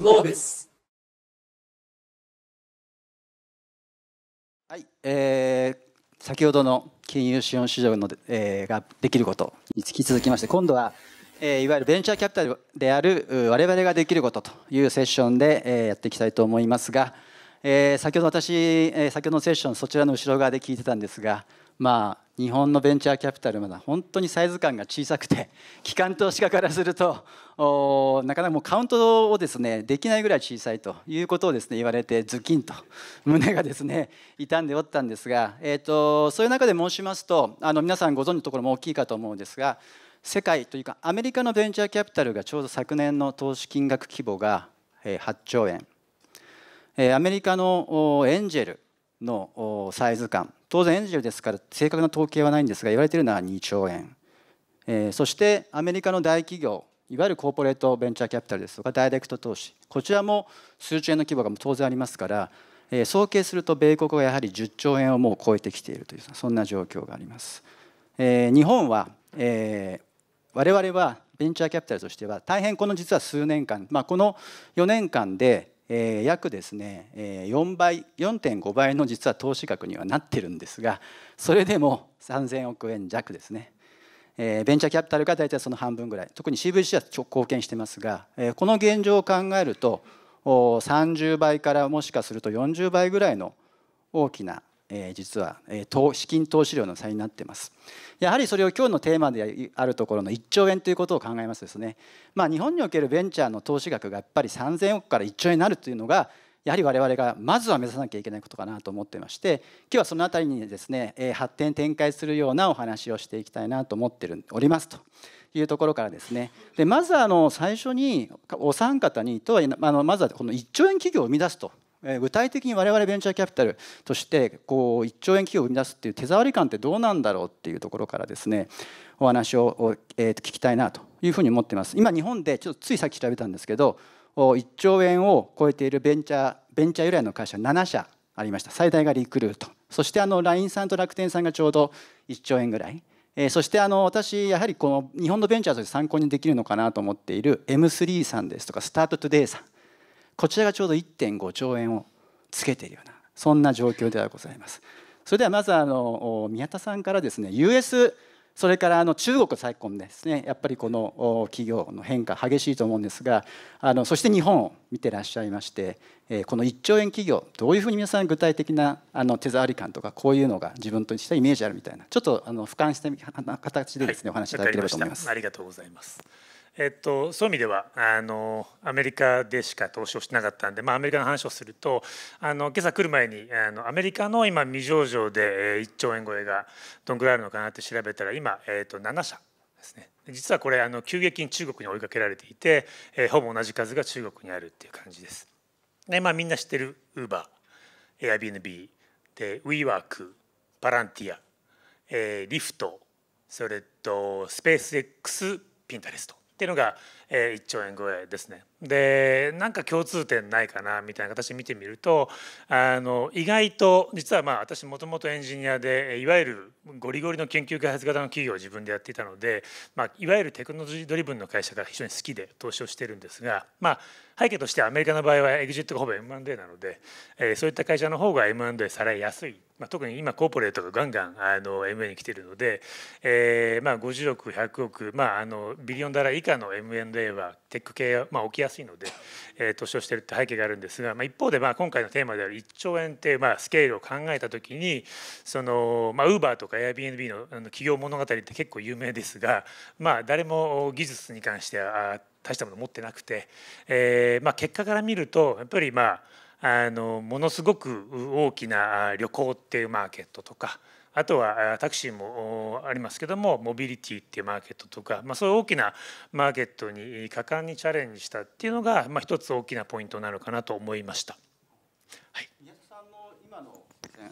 g l o b s はい、えー、先ほどの金融資本市場の、えー、ができることに引き続きまして、今度は、えー、いわゆるベンチャーキャピタルである我々ができることというセッションで、えー、やっていきたいと思いますが、えー、先ほど私、えー、先ほどのセッションそちらの後ろ側で聞いてたんですがまあ日本のベンチャーキャピタルまだ本当にサイズ感が小さくて 機関投資家からするとなかなかもうカウントをですねできないぐらい小さいということをですね言われてズキンと 胸がですね痛んでおったんですが、えと、とそういう中で申しますとあの皆さんご存知のところも大きいかと思うんですが世界というかアメリカのベンチャーキャピタルがちょうど昨年の投資金額規模が8兆円アメリカのエンジェルのサイズ感当然エンジェルですから正確な統計はないんですが言われているのは2兆円、えー、そしてアメリカの大企業いわゆるコーポレートベンチャーキャピタルですとかダイレクト投資こちらも数兆円の規模が当然ありますから、えー、総計すると米国はやはり10兆円をもう超えてきているというそんな状況があります。えー、日本は、えー、我々はベンチャーキャピタルとしては大変この実は数年間、まあ、この4年間でえー、約ですね、えー、4倍4.5倍の実は投資額にはなってるんですがそれでも3,000億円弱ですね、えー、ベンチャーキャピタルが大体その半分ぐらい特に CVC は貢献してますが、えー、この現状を考えると30倍からもしかすると40倍ぐらいの大きなえ実は、え資金投資量の差になってますやはりそれを今日のテーマであるところの1兆円ということを考えますですね、まあ、日本におけるベンチャーの投資額がやっぱり3,000億から1兆円になるというのがやはり我々がまずは目指さなきゃいけないことかなと思ってまして今日はその辺りにですね、え発展展開するようなお話をしていきたいなと思っておりますと。いうところからですねでまずあの最初にお三方にとはあのまずはこの1兆円企業を生み出すと具体的に我々ベンチャーキャピタルとしてこう1兆円企業を生み出すっていう手触り感ってどうなんだろうっていうところからですねお話を、え聞きたいなというふうに思ってます今日本でちょっとついさっき調べたんですけど1兆円を超えているベンチャーベンチャー由来の会社7社ありました最大がリクルートそしてあの LINE さんと楽天さんがちょうど1兆円ぐらい、えそしてあの私やはりこの日本のベンチャーとして参考にできるのかなと思っている M3 さんですとかスタートトゥデイさんこちらがちょうど1.5兆円をつけているようなそんな状況ではございます。それではまずあの宮田さんからですね US それからあの中国最近ですねやっぱりこの企業の変化激しいと思うんですがあのそして日本を見てらっしゃいましてこの1兆円企業どういうふうに皆さん具体的なあの手触り感とかこういうのが自分としたイメージあるみたいなちょっとあの俯瞰した形でですね、お話しいただければと思います。ありがとうございます。えっと、そういう意味ではあのアメリカでしか投資をしてなかったんで、まあ、アメリカの話をするとあの今朝来る前にあのアメリカの今未上場で1兆円超えがどんぐらいあるのかなって調べたら今、えっと、7社ですね実はこれあの急激に中国に追いかけられていて、えー、ほぼ同じ数が中国にあるっていう感じです。でまあみんな知ってる Uber、Airbnb で WeWork、パランティア、えー、リフトそれとスペース X、ピンタレストっていうのがえ1兆円超えですね。でなんか共通点ないかなみたいな形で見てみるとあの意外と実はまあ私もともとエンジニアでいわゆるゴリゴリの研究開発型の企業を自分でやっていたので、まあ、いわゆるテクノロジードリブンの会社が非常に好きで投資をしてるんですが、まあ、背景としてアメリカの場合はエグジットがほぼ M&A なので、えそういった会社の方が M&A されやすいまあ、特に今コーポレートがガンガンあの MA に来てるので、えーまあ、50億100億、まあ、あのビリオンダラー以下の M&A 例はテック系は、まあ、起きやすいので、えー、投資をしてるって背景があるんですが、まあ、一方でまあ今回のテーマである1兆円っていうまあスケールを考えた時にその、まあ、Uber とか Airbnb の企業物語って結構有名ですが、まあ、誰も技術に関しては大したもの持ってなくて、えーまあ、結果から見るとやっぱりまああのものすごく大きな旅行っていうマーケットとかあとはタクシーもありますけどもモビリティっていうマーケットとか、まあ、そういう大きなマーケットに果敢にチャレンジしたっていうのが、まあ、一つ大きなポイントなのかなと思いました。はい、宮田さんの今の、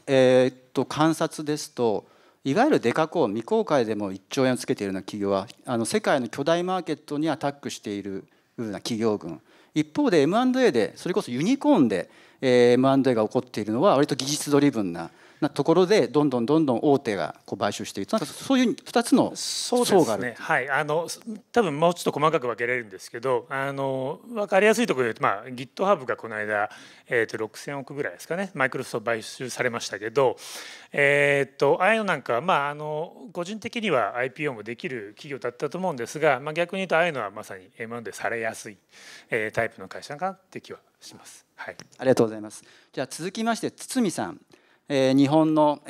えー、っと観察ですといわゆるデカコ未公開でも1兆円をつけているような企業はあの世界の巨大マーケットにアタックしているような企業群一方で M&A でそれこそユニコーンで M&A が起こっているのは割と技術ドリブンななところでどんどんどんどん大手がこう買収していくそういう2つの層がある、ね、はいあの多分もうちょっと細かく分けれるんですけどあの分かりやすいところで言うと、まあ、GitHub がこの間、えーと、6000億ぐらいですかねマイクロソフト買収されましたけど、えーと、ああいうのなんかは、まあ、あの個人的には IPO もできる企業だったと思うんですが、まあ、逆に言うとああいうのはまさに M&A でされやすい、えー、タイプの会社かなって気はします。はい、ありがとうございます。じゃあ続きまして堤さん、日本の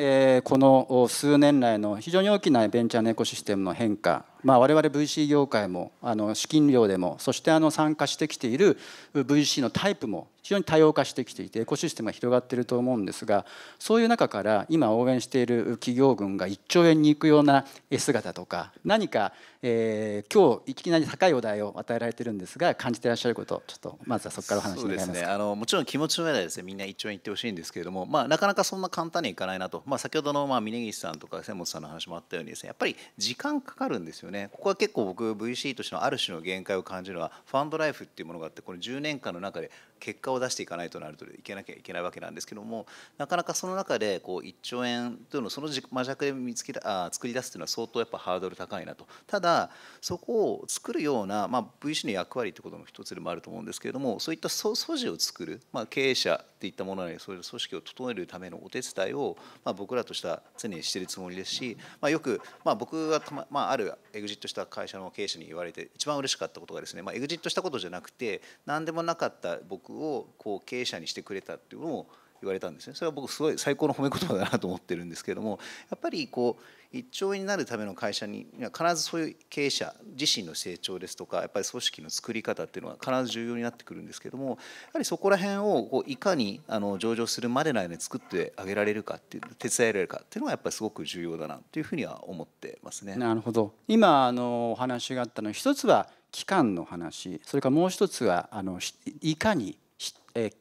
この数年来の非常に大きなベンチャーのエコシステムの変化まあ、我々 VC 業界もあの資金量でもそしてあの参加してきている VC のタイプも非常に多様化してきていてエコシステムが広がっていると思うんですがそういう中から今応援している企業群が1兆円に行くような姿とか何か、えー、今日いきなり高いお題を与えられてるんですが感じていらっしゃることちょっとまずはそこからお話し願ますそうですねあのもちろん気持ちの上でですねみんな1兆円いってほしいんですけれども、まあ、なかなかそんな簡単にはいかないなと、まあ、先ほどのまあ峯岸さんとか千本さんの話もあったようにですねやっぱり時間かかるんですよね。ねここは結構僕 VC としてのある種の限界を感じるのはファンドライフっていうものがあってこの10年間の中で結果を出していかないとなるといけなきゃいけないわけなんですけどもなかなかその中でこう1兆円というのをその間弱で見つけあ作り出すというのは相当やっぱハードル高いなとただそこを作るような、まあ、VC の役割ってことの一つでもあると思うんですけれどもそういった素地を作る、まあ、経営者っていったものにそういう組織を整えるためのお手伝いを、まあ、僕らとしては常にしてるつもりですし、まあ、よく、まあ、僕がまあ、あるエググジットした会社の経営者に言われて一番嬉しかったことがですね、まあ、エグジットしたことじゃなくて何でもなかった僕をこう経営者にしてくれたっていうのを言われたんですねそれは僕すごい最高の褒め言葉だなと思ってるんですけどもやっぱりこう一兆円になるための会社に必ずそういう経営者自身の成長ですとかやっぱり組織の作り方っていうのは必ず重要になってくるんですけどもやはりそこら辺をこういかにあの上場するまでの間に作ってあげられるかっていう手伝えられるかっていうのはやっぱりすごく重要だなというふうには思ってますね。なるほど今あのお話があったの一つは期間の話それからもう一つはあのいかに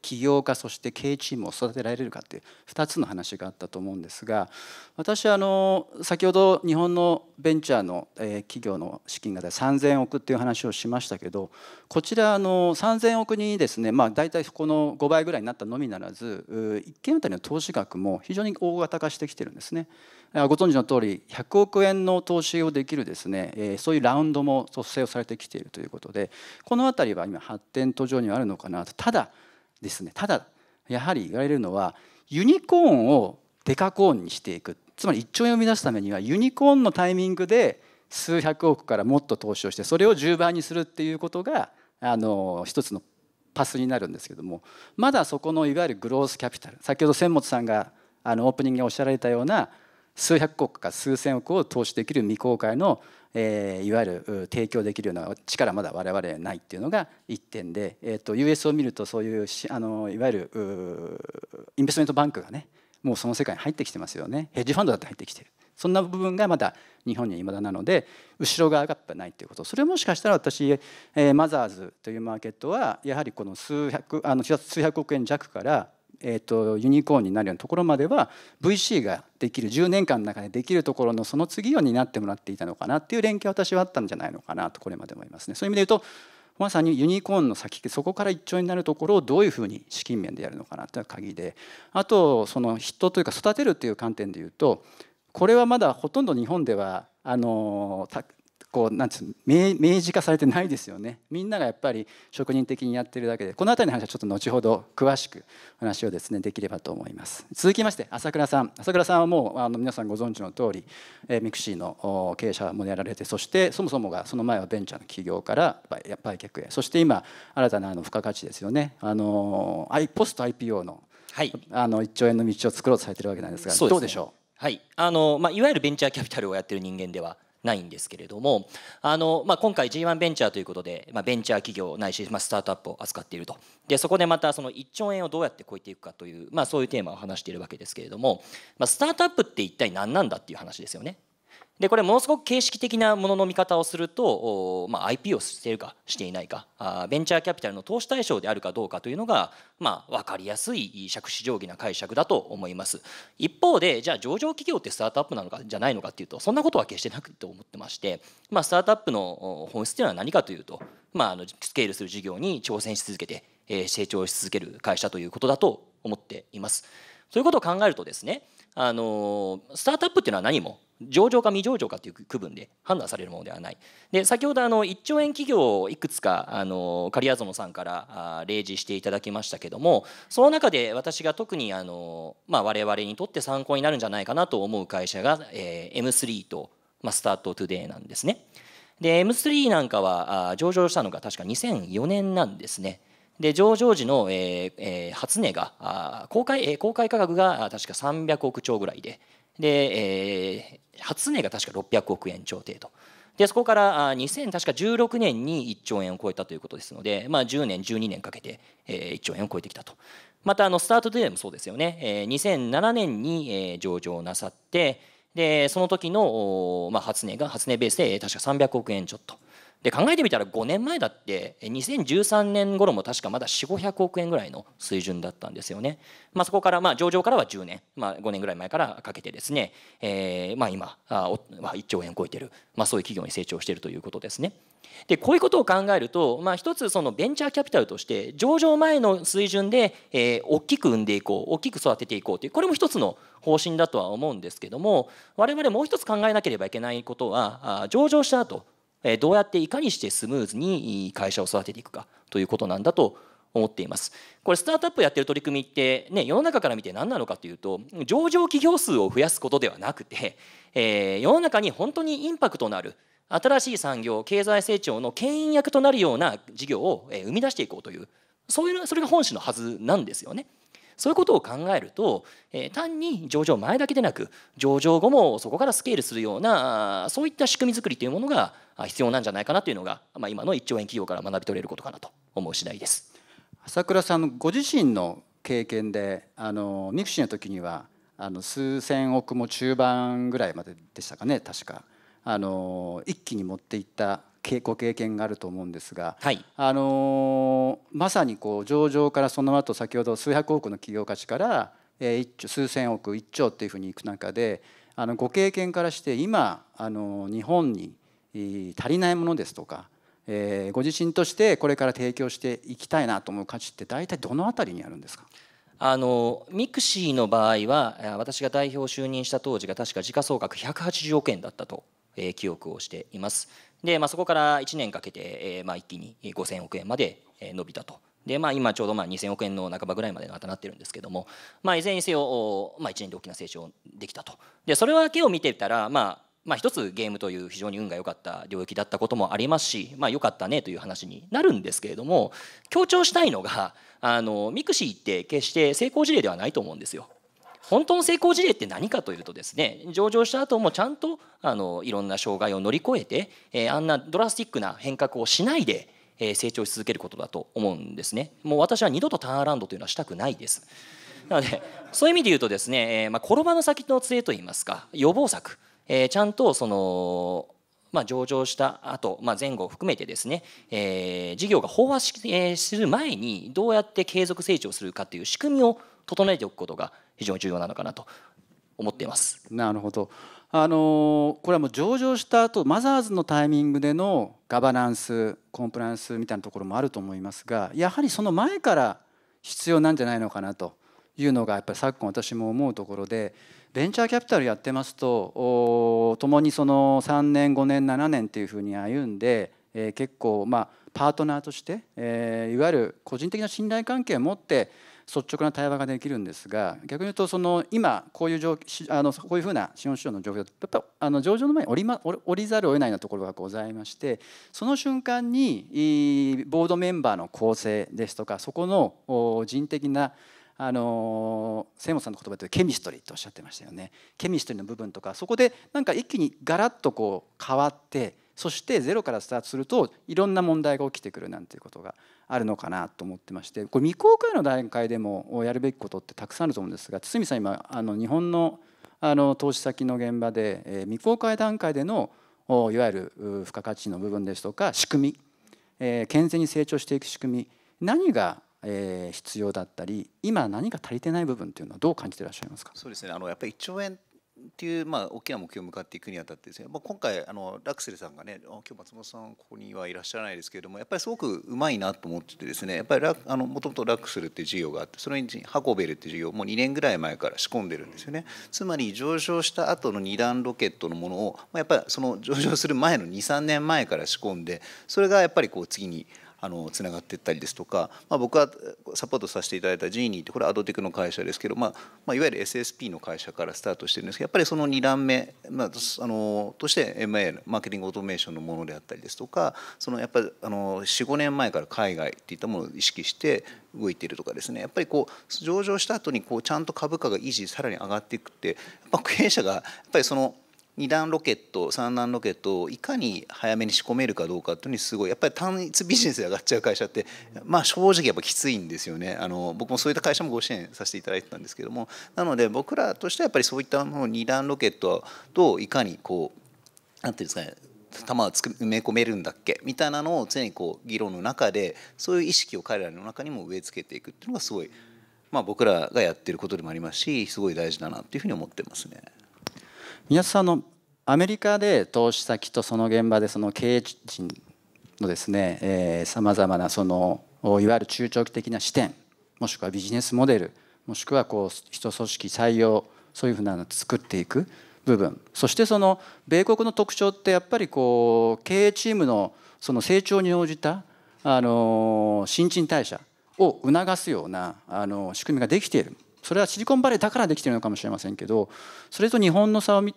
起業家そして経営チームを育てられるかっていう2つの話があったと思うんですが私あの先ほど日本のベンチャーの企業の資金が3,000億っていう話をしましたけどこちらの3,000億にですねまあ大体この5倍ぐらいになったのみならず1件あたりの投資額も非常に大型化してきてるんですね。ご存知の通り100億円の投資をできるですねそういうラウンドも蘇生をされてきているということでこの辺りは今発展途上にあるのかなとただですねただやはり言われるのはユニコーンをデカコーンにしていくつまり1兆円を生み出すためにはユニコーンのタイミングで数百億からもっと投資をしてそれを10倍にするっていうことがあの一つのパスになるんですけどもまだそこのいわゆるグロースキャピタル先ほど千本さんがあのオープニングにおっしゃられたような数百億か数千億を投資できる未公開の、えー、いわゆる提供できるような力まだ我々ないっていうのが1点で、えーと、US を見るとそういうあのいわゆるインベストメントバンクがねもうその世界に入ってきてますよねヘッジファンドだって入ってきてるそんな部分がまだ日本にはいまだなので後ろ側がやっぱないということそれもしかしたら私、えー、マザーズというマーケットはやはりこの数百あの数百億円弱からえーと、ユニコーンになるようなところまでは VC ができる10年間の中でできるところのその次を担ってもらっていたのかなっていう連携は私はあったんじゃないのかなとこれまで思いますね。そういう意味で言うとまさにユニコーンの先そこから一兆になるところをどういうふうに資金面でやるのかなというのが鍵であとその人というか育てるという観点で言うとこれはまだほとんど日本ではあのこうなんてう明明示化されてないですよねみんながやっぱり職人的にやってるだけでこの辺りの話はちょっと後ほど詳しく話をですねできればと思います続きまして朝倉さん朝倉さんはもうあの皆さんご存知の通り、えー、ミクシーの経営者もやられてそしてそもそもがその前はベンチャーの企業から売却へそして今新たなあの付加価値ですよねあのポスト IPO の,、はい、あの1兆円の道を作ろうとされてるわけなんですがどうでしょうはいあのまあ、いわゆるベンチャーキャピタルをやってる人間ではないんですけれどもあの、まあ、今回 G1 ベンチャーということで、まあ、ベンチャー企業ないし、まあ、スタートアップを扱っているとでそこでまたその1兆円をどうやって超えていくかという、まあ、そういうテーマを話しているわけですけれども、まあ、スタートアップって一体何なんだっていう話ですよね。でこれものすごく形式的なものの見方をすると、まあ、IP をしているかしていないかあベンチャーキャピタルの投資対象であるかどうかというのが、まあ、分かりやすい借子定規な解釈だと思います一方でじゃあ上場企業ってスタートアップなのかじゃないのかっていうとそんなことは決してなくて思ってまして、まあ、スタートアップの本質というのは何かというと、まあ、あのスケールする事業に挑戦し続けて、えー、成長し続ける会社ということだと思っています。そういうことを考えるとですねあのスタートアップっていうのは何も上場か未上場かという区分で判断されるものではないで先ほどあの1兆円企業をいくつかあの狩屋園さんから例示していただきましたけどもその中で私が特にあの、まあ、我々にとって参考になるんじゃないかなと思う会社が、えー、M3 と、まあ、スタートトゥデイなんですねで M3 なんかは上場したのが確か2004年なんですねで上場時の、えーえー、初値が公開,、え公開価格が確か300億兆ぐらいでで、えー、初値が確か600億円超程度。でそこから2016年に1兆円を超えたということですので、まあ、10年、12年かけて1兆円を超えてきたと。またあのスタートデーもそうですよね、2007年に上場なさって、でその時のまあ初値が初値ベースで確か300億円ちょっと。で考えてみたら5年前だって2013年頃も確かまだ4500億円ぐらいの水準だったんですよね、まあ、そこからまあ上場からは10年、まあ、5年ぐらい前からかけてですね、えー、まあ今あ1兆円を超えてる、まあ、そういう企業に成長しているということですねでこういうことを考えると、まあ、一つそのベンチャーキャピタルとして上場前の水準で、えー、大きく産んでいこう大きく育てていこうというこれも一つの方針だとは思うんですけども我々もう一つ考えなければいけないことは上場した後えどうやっていかにしてスムーズに会社を育てていくかということなんだと思っています。これスタートアップやってる取り組みって、ね、世の中から見て何なのかというと上場企業数を増やすことではなくて、えー、世の中に本当にインパクトのある新しい産業経済成長の牽引役となるような事業を生み出していこうというそういうそれが本種のはずなんですよね。そういうことを考えると、えー、単に上場前だけでなく上場後もそこからスケールするようなそういった仕組み作りというものが必要なんじゃないかなというのが、まあ、今の1兆円企業から学び取れることかなと思う次第です。朝倉さんご自身の経験であのミクシーの時にはあの数千億も中盤ぐらいまででしたかね確かあの一気に持っていったご経験があると思うんですが、はい、あのまさにこう上場からその後先ほど数百億の企業価値から、えー、兆数千億1兆っていうふうにいく中であのご経験からして今あの日本に足りないものですとか、えご自身としてこれから提供していきたいなと思う価値って大体どの辺りにあるんですかあのミクシーの場合は私が代表就任した当時が確か時価総額180億円だったと、え記憶をしていますで、まあ、そこから1年かけて、えまあ、一気に5000億円まで伸びたとで、まあ、今ちょうどまあ2000億円の半ばぐらいまでのたになってるんですけども、まあ、いずれにせよ、まあ、1年で大きな成長できたとでそれだけを見てたら、まあ、まあ、一つゲームという非常に運が良かった領域だったこともありますし、まあ、良かったねという話になるんですけれども強調したいのがあのミクシーって決して成功事例ではないと思うんですよ。本当の成功事例って何かというとですね上場した後もちゃんとあのいろんな障害を乗り越えて、えー、あんなドラスティックな変革をしないで、えー、成長し続けることだと思うんですねもう私は二度とターンアラウンドというのはしたくないですなのでそういう意味で言うとですね、えーまあ、転ばぬ先の杖といいますか予防策えちゃんとそのまあ、上場した後、まあ、前後を含めてですね、えー、事業が飽和し、えー、する前にどうやって継続成長するかという仕組みを整えておくことが非常に重要なのかなと思っています。なるほどあのこれはもう上場した後マザーズのタイミングでのガバナンスコンプライアンスみたいなところもあると思いますがやはりその前から必要なんじゃないのかなと。いうのがやっぱり昨今私も思うところでベンチャーキャピタルやってますと共にその3年5年7年っていうふうに歩んで、えー、結構まあパートナーとして、えー、いわゆる個人的な信頼関係を持って率直な対話ができるんですが逆に言うとその今こういう状あのこういうふうな資本市場の状況やっぱあの上場の前に降り,、ま、降りざるを得ないようなところがございましてその瞬間にボードメンバーの構成ですとかそこの人的なあのー、本さんの言葉でケミストリーとおっしゃってましたよねケミストリーの部分とかそこでなんか一気にガラッとこう変わってそしてゼロからスタートするといろんな問題が起きてくるなんていうことがあるのかなと思ってましてこれ未公開の段階でもやるべきことってたくさんあると思うんですが堤さん今あの日本のあの投資先の現場で、えー、未公開段階でのいわゆる付加価値の部分ですとか仕組み、えー、健全に成長していく仕組み何がえ必要だったり今何か足りてない部分っていうのはどう感じていらっしゃいますかそうですねあのやっぱり1兆円っていう、まあ、大きな目標に向かっていくにあたってですね、まあ、今回あのラクセルさんがね今日松本さんここにはいらっしゃらないですけれどもやっぱりすごくうまいなと思っててですねやっぱりあのもともとラクセルっていう事業があってそれにハコベルっていう事業もう2年ぐらい前から仕込んでるんですよねつまり上昇した後の2段ロケットのものを、まあ、やっぱりその上昇する前の23年前から仕込んでそれがやっぱりこう次にあのつながっていったりですとか、まあ、僕はサポートさせていただいたジーニーってこれアドテクの会社ですけど、まあまあ、いわゆる SSP の会社からスタートしてるんですけどやっぱりその2段目、まあ、あのとして MA マーケティングオートメーションのものであったりですとかそのやっぱり45年前から海外っていったものを意識して動いているとかですねやっぱりこう上場した後にこうちゃんと株価が維持さらに上がっていくってやっぱ経営者がやっぱりその2段ロケット3段ロケットをいかに早めに仕込めるかどうかというのにすごいやっぱり単一ビジネスで上がっちゃう会社ってまあ正直やっぱきついんですよねあの僕もそういった会社もご支援させていただいてたんですけどもなので僕らとしてはやっぱりそういったもの2段ロケットといかにこうなんていうんですかね弾を埋め込めるんだっけみたいなのを常にこう議論の中でそういう意識を彼らの中にも植え付けていくっていうのがすごい、まあ、僕らがやってることでもありますしすごい大事だなっていうふうに思ってますね。宮田さんのアメリカで投資先とその現場でその経営陣のですねさまざまなそのいわゆる中長期的な視点もしくはビジネスモデルもしくはこう人組織採用そういうふうなのを作っていく部分そしてその米国の特徴ってやっぱりこう経営チームのその成長に応じたあの新陳代謝を促すようなあの仕組みができているそれはシリコンバレーだからできてるのかもしれませんけどそれと日本の差を違い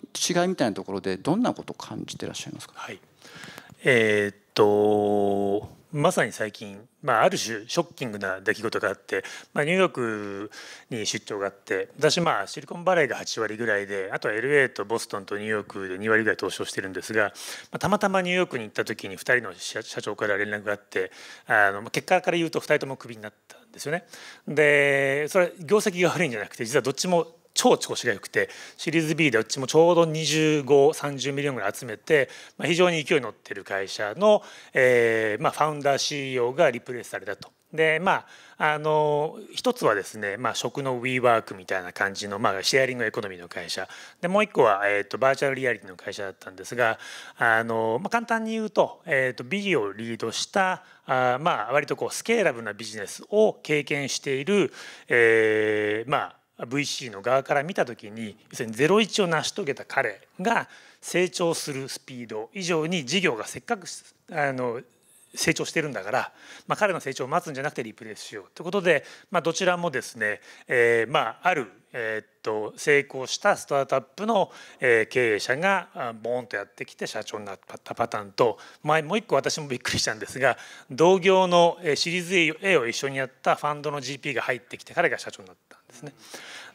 みたいなところでどんなことを感じてらっしゃいますか、はい、えー、っとまさに最近、まあ、ある種ショッキングな出来事があって、まあ、ニューヨークに出張があって私まあシリコンバレーが8割ぐらいであとは LA とボストンとニューヨークで2割ぐらい投資をしてるんですが、まあ、たまたまニューヨークに行った時に2人の社長から連絡があってあの結果から言うと2人ともクビになったですよね。でそれ業績が悪いんじゃなくて実はどっちも超調子が良くてシリーズ B でうちもちょうど2530ミリオンぐらい集めて、まあ、非常に勢いに乗ってる会社の、えーまあ、ファウンダー CEO がリプレイスされたと。でまあ、あの一つはですね、まあ、食の WeWork みたいな感じの、まあ、シェアリングエコノミーの会社でもう一個は、えーと、バーチャルリアリティの会社だったんですがあの、まあ、簡単に言うと,、えーと、ビジをリードしたあ、まあ、割とこうスケーラブなビジネスを経験している、えーまあ、VC の側から見た時に要するにイチを成し遂げた彼が成長するスピード以上に事業がせっかくあの成長してるんだから、まあ、彼の成長を待つんじゃなくてリプレイスしようということで、まあ、どちらもですね、えー、まあ、ある、えー、っと成功したスタートアップの、え経営者がボーンとやってきて社長になったパターンと前もう一個私もびっくりしたんですが同業のシリーズ A を一緒にやったファンドの GP が入ってきて彼が社長になったんですね。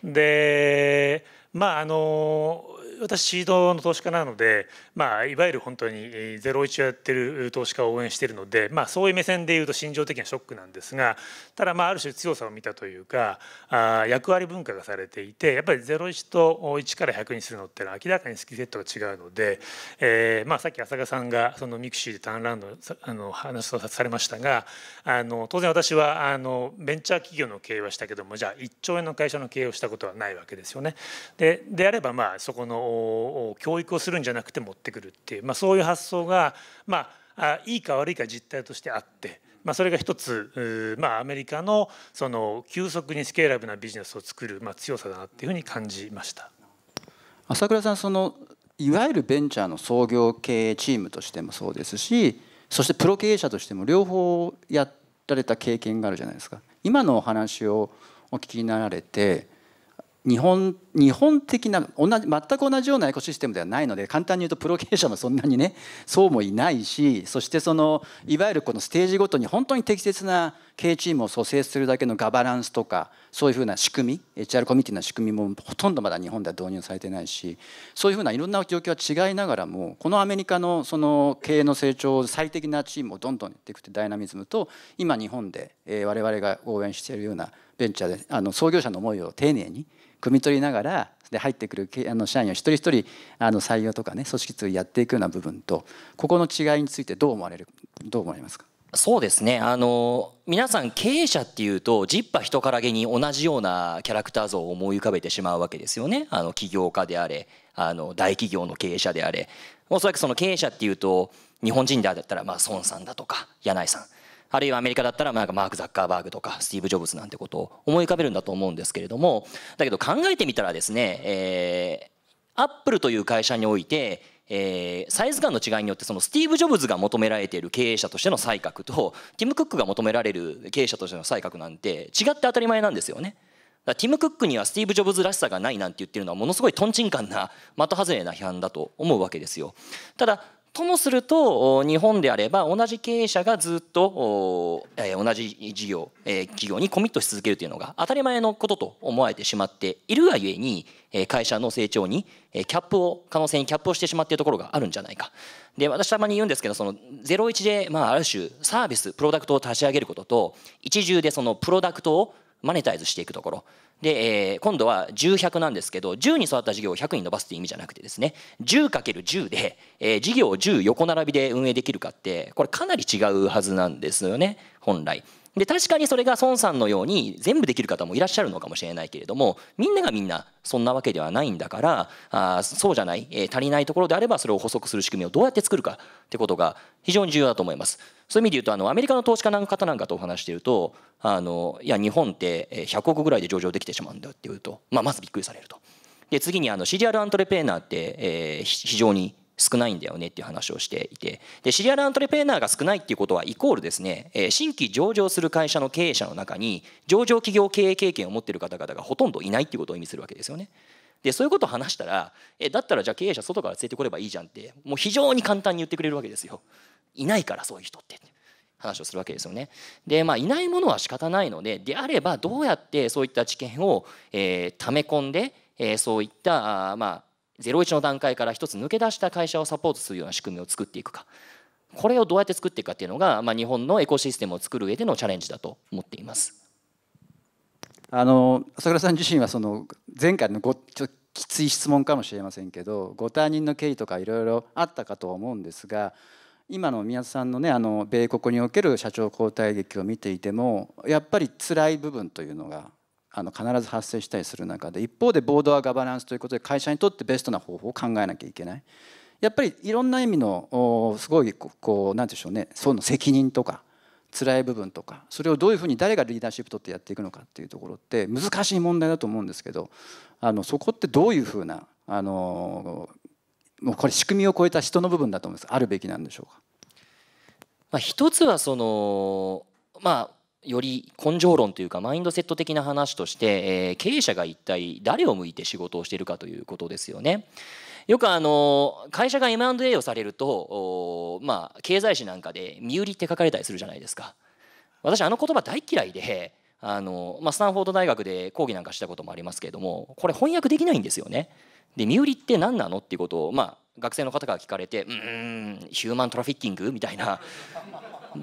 でまああの私シードの投資家なので、まあ、いわゆる本当に01をやってる投資家を応援しているので、まあ、そういう目線でいうと心情的なショックなんですがただまあある種強さを見たというかあ役割分化がされていてやっぱり01と1から100にするのってのは明らかにスキルセットが違うので、えーまあ、さっき浅賀さんがそのミクシーでターンランドあの話をされましたがあの当然私はあのベンチャー企業の経営はしたけどもじゃあ1兆円の会社の経営をしたことはないわけですよね。でであればまあそこの教育をするんじゃなくて持ってくるっていう、まあ、そういう発想が、まあ、いいか悪いか実態としてあって。まあ、それが一つ、まあ、アメリカのその急速にスケーラブなビジネスを作る、まあ、強さだなっていうふうに感じました朝倉さんそのいわゆるベンチャーの創業経営チームとしてもそうですしそしてプロ経営者としても両方やられた経験があるじゃないですか。今のお話をお聞きになられて日本日本的な同じ全く同じようなエコシステムではないので簡単に言うとプロ経営者もそんなにねそうもいないしそしてそのいわゆるこのステージごとに本当に適切な経営チームを蘇生するだけのガバナンスとかそういうふうな仕組み HR コミュニティの仕組みもほとんどまだ日本では導入されてないしそういうふうないろんな状況は違いながらもこのアメリカのその経営の成長を最適なチームをどんどんやっていくというダイナミズムと今日本で我々が応援しているようなベンチャーであの創業者の思いを丁寧に汲み取りながらで入ってくるあの社員を一人一人あの採用とかね組織通やっていくような部分とここの違いについてどう思われるどう思われますかそうですねあの皆さん経営者っていうとジッパ人からげに同じようなキャラクター像を思い浮かべてしまうわけですよねあの起業家であれあの大企業の経営者であれおそらくその経営者っていうと日本人であったらまあ孫さんだとか柳井さんあるいはアメリカだったらなんかマーク・ザッカーバーグとかスティーブ・ジョブズなんてことを思い浮かべるんだと思うんですけれどもだけど考えてみたらですね、えー、アップルという会社においてえー、サイズ感の違いによってそのスティーブ・ジョブズが求められている経営者としての才覚とティム・クックが求められる経営者としての才覚なんて違って当たり前なんですよね。だティム・クックにはスティーブ・ジョブズらしさがないなんて言ってるのはものすごいとんちんンな的外れな批判だと思うわけですよ。ただともすると日本であれば同じ経営者がずっと同じ事業企業にコミットし続けるというのが当たり前のことと思われてしまっているがゆえに会社の成長にキャップを可能性にキャップをしてしまっているところがあるんじゃないかで私たまに言うんですけどその01でまあある種サービスプロダクトを立ち上げることと一重でそのプロダクトをマネタイズしていくところで、えー、今度は10、100なんですけど、10に育った事業を100に伸ばすっていう意味じゃなくてですね、10×10 で、えー、事業を10横並びで運営できるかって、これかなり違うはずなんですよね、本来。で確かにそれが孫さんのように全部できる方もいらっしゃるのかもしれないけれどもみんながみんなそんなわけではないんだからあそうじゃない、えー、足りないところであればそれを補足する仕組みをどうやって作るかってことが非常に重要だと思います。そういう意味で言うとあのアメリカの投資家の方なんかとお話しているとあのいや日本って100億ぐらいで上場できてしまうんだっていうと、まあ、まずびっくりされると。で次にあの CDR アントレペーナーって、えー、非常に少ないんだよねっていう話をしていてでシリアルアントレプレナーが少ないっていうことはイコールですね、えー、新規上場する会社の経営者の中に上場企業経営経験を持っている方々がほとんどいないっていうことを意味するわけですよね。でそういうことを話したらえだったらじゃあ経営者外から連れてこればいいじゃんってもう非常に簡単に言ってくれるわけですよ。いないからそういう人って話をするわけですよね。でまあいないものは仕方ないのでであればどうやってそういった知見を、えー、溜め込んで、えー、そういったあまあゼロ一の段階から一つ抜け出した会社をサポートするような仕組みを作っていくかこれをどうやって作っていくかっていうのが、まあ、日本のエコシステムを作る上でのチャレンジだと思っています。あの朝倉さん自身はその前回のごちょきつい質問かもしれませんけどご担任の経緯とかいろいろあったかと思うんですが今の宮田さんのねあの米国における社長交代劇を見ていてもやっぱり辛い部分というのがあの必ず発生したりする中で一方でボードはガバナンスということで会社にとってベストな方法を考えなきゃいけない。やっぱりいろんな意味のすごいこう何でしょうねその責任とか辛い部分とかそれをどういうふうに誰がリーダーシップとってやっていくのかっていうところって難しい問題だと思うんですけどあのそこってどういうふうなあのもうこれ仕組みを超えた人の部分だと思うんですあるべきなんでしょうか、まあ、一つはそのまあより根性論というかマインドセット的な話として、えー、経営者が一体誰を向いて仕事をしているかということですよね。よくあの会社が M&A をされるとまあ、経済誌なんかで身売りって書かれたりするじゃないですか。私あの言葉大嫌いであの、まあ、スタンフォード大学で講義なんかしたこともありますけれどもこれ翻訳できないんですよね。で身売りって何なのっていうことを、まあ、学生の方から聞かれて「うんヒューマントラフィッキング?」みたいな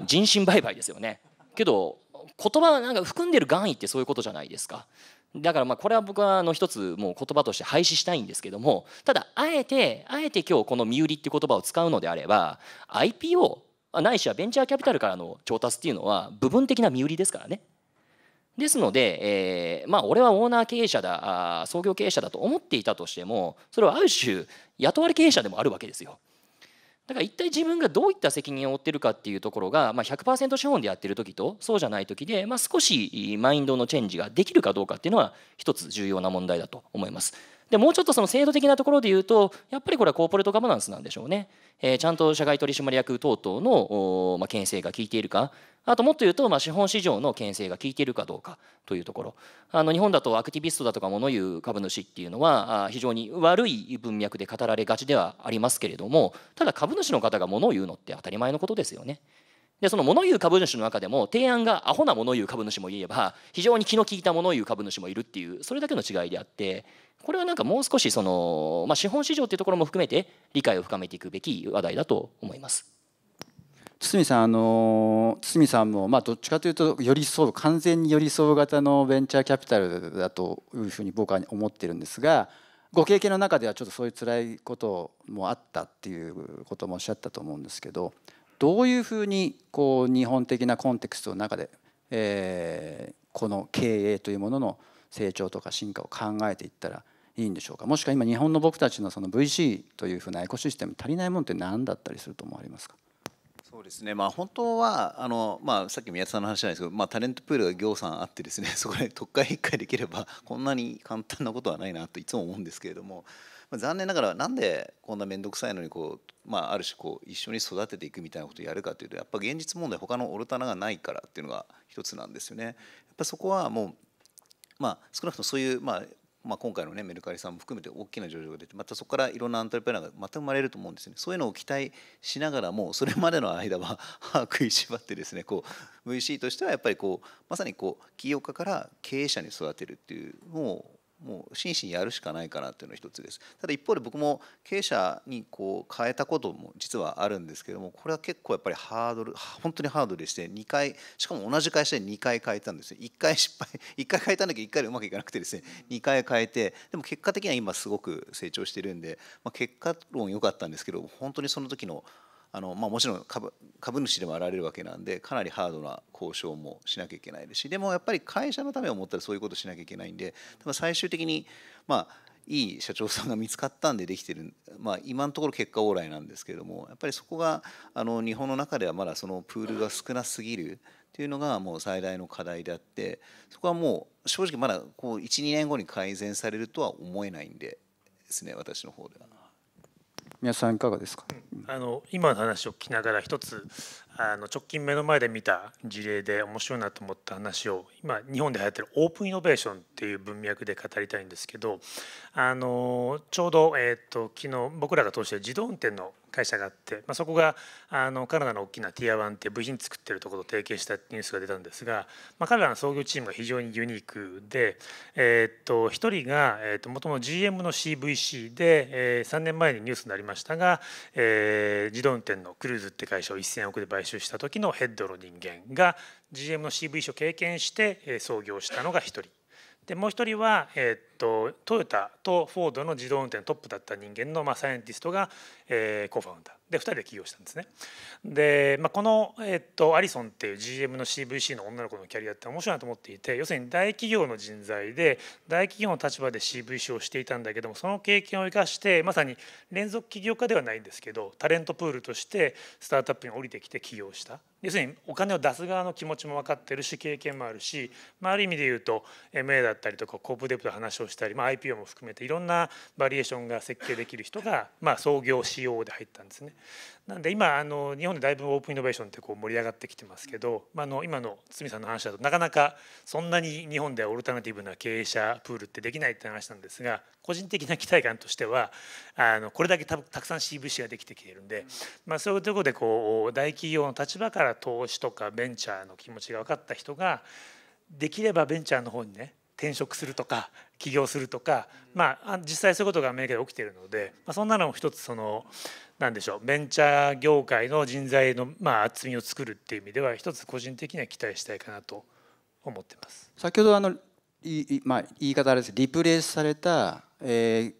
人身売買ですよね。けど言葉なんか含んでる願意ってそういうことじゃないですか。だからまあこれは僕はあの一つもう言葉として廃止したいんですけどもただあえてあえて今日この身売りって言葉を使うのであれば IPO ないしはベンチャーキャピタルからの調達っていうのは部分的な身売りですからね。ですので、えー、まあ俺はオーナー経営者だあ創業経営者だと思っていたとしてもそれはある種雇われ経営者でもあるわけですよ。だから一体自分がどういった責任を負ってるかっていうところが、まあ、100%資本でやってる時とそうじゃない時で、まあ、少しマインドのチェンジができるかどうかっていうのは一つ重要な問題だと思います。でもうちょっとその制度的なところで言うとやっぱりこれはコーポレートガバナンスなんでしょうね、えー、ちゃんと社外取締役等々の、まあ、牽制が効いているかあともっと言うと、まあ、資本市場の牽制が効いているかどうかというところあの日本だとアクティビストだとか物言う株主っていうのは非常に悪い文脈で語られがちではありますけれどもただ株主の方が物を言うのって当たり前のことですよね。でその物言う株主の中でも提案がアホな物言う株主もいえば非常に気の利いた物言う株主もいるっていうそれだけの違いであってこれはなんかもう少しその、まあ、資本市場っていうところも含めて理解を深めていくべき話題だと思います。堤さんあの堤さんも、まあ、どっちかというと寄り添う完全に寄り添う型のベンチャーキャピタルだというふうに僕は思ってるんですがご経験の中ではちょっとそういう辛いこともあったっていうこともおっしゃったと思うんですけどどういうふうにこう日本的なコンテクストの中で、えー、この経営というものの成長とか進化を考えていったらいいんでしょうかもしくは今日本の僕たちのその VC というふうなエコシステム足りないものって何だったりすると思われますかそうですね、まあ、本当はあの、まあ、さっき宮田さんの話じゃないですけど、まあ、タレントプールがぎょうさんあってですね そこで特会1回できればこんなに簡単なことはないなといつも思うんですけれどもまあ、残念ながらなんでこんな面倒くさいのにこう、まあ、ある種こう一緒に育てていくみたいなことをやるかというとやっぱ現実問題他のオルタナがないからっていうのが一つなんですよね。やっぱそこはもう、まあ、少なくともそういう、まあまあ、今回の、ね、メルカリさんも含めて大きな上場が出てまたそこからいろんなアントレプレナーがまた生まれると思うんですよねそういうのを期待しながらもそれまでの間は歯食いしばってですねこう VC としてはやっぱりこうまさにこう起業家から経営者に育てるっていうのをもう真摯にやるしかないかなっていうのが一つですただ一方で僕も経営者にこう変えたことも実はあるんですけどもこれは結構やっぱりハードル本当にハードルでして2回しかも同じ会社で2回変えたんですよ1回失敗1 回変えたんだけど1回でうまくいかなくてですね2回変えてでも結果的には今すごく成長してるんで、まあ、結果論良かったんですけど本当にその時のあの、まあ、もちろん株株主でもあられるわけなんでかなりハードな交渉もしなきゃいけないですしでもやっぱり会社のためを思ったらそういうことしなきゃいけないんで最終的にまあいい社長さんが見つかったんでできてる、まあ、今のところ結果往来なんですけれどもやっぱりそこがあの日本の中ではまだそのプールが少なすぎるっていうのがもう最大の課題であってそこはもう正直まだ12年後に改善されるとは思えないんでですね私の方では。皆さんいかがですか、あの今の話を聞きながら一つあの直近目の前で見た事例で面白いなと思った話を今日本で流行ってるオープンイノベーションっていう文脈で語りたいんですけどあのちょうど、えーと、昨日僕らが通して自動運転の会社があって、まあ、そこがあのカナダの大きなティアワンって部品作ってるところと提携したニュースが出たんですが、まあ、彼らの創業チームが非常にユニークで、えー、っと1人が、えー、っと元々 GM の CVC で、えー、3年前にニュースになりましたが、えー、自動運転のクルーズって会社を1000億で買買収した時のヘッドの人間が GM の CV 書を経験して創業したのが一人でもう一人は、えと、トヨタとフォードの自動運転トップだった人間の、まあ、サイエンティストが、えー、コファウンダーで2人で起業したんですね。で、まあ、この、えっと、アリソンっていう GM の CVC の女の子のキャリアって面白いなと思っていて要するに大企業の人材で大企業の立場で CVC をしていたんだけどもその経験を生かしてまさに連続起業家ではないんですけどタレントプールとしてスタートアップに降りてきて起業した要するにお金を出す側の気持ちも分かってるし経験もあるし、まあ、ある意味で言うと MA だったりとかコープデプと話をしたり、まあ、IPO も含めていろんなバリエーションが設計できる人が、まあ、創業 CO で入ったんですね。なんで今あの日本でだいぶオープンイノベーションってこう盛り上がってきてますけど、まあ、の今の堤さんの話だとなかなかそんなに日本ではオルタナティブな経営者プールってできないって話なんですが個人的な期待感としてはあのこれだけたくさん CVC ができてきてるんで、まあ、そういうところでこう大企業の立場から投資とかベンチャーの気持ちが分かった人ができればベンチャーの方にね転職するとか起業するとか、まあ、実際そういうことがアメリカで起きてるので、まあ、そんなのも一つその何でしょうベンチャー業界の人材の、まあ、厚みを作るっていう意味では一つ個人的には期待したいかなと思ってます。先ほどあのいまあ、言い方あれですリプレイスされた、え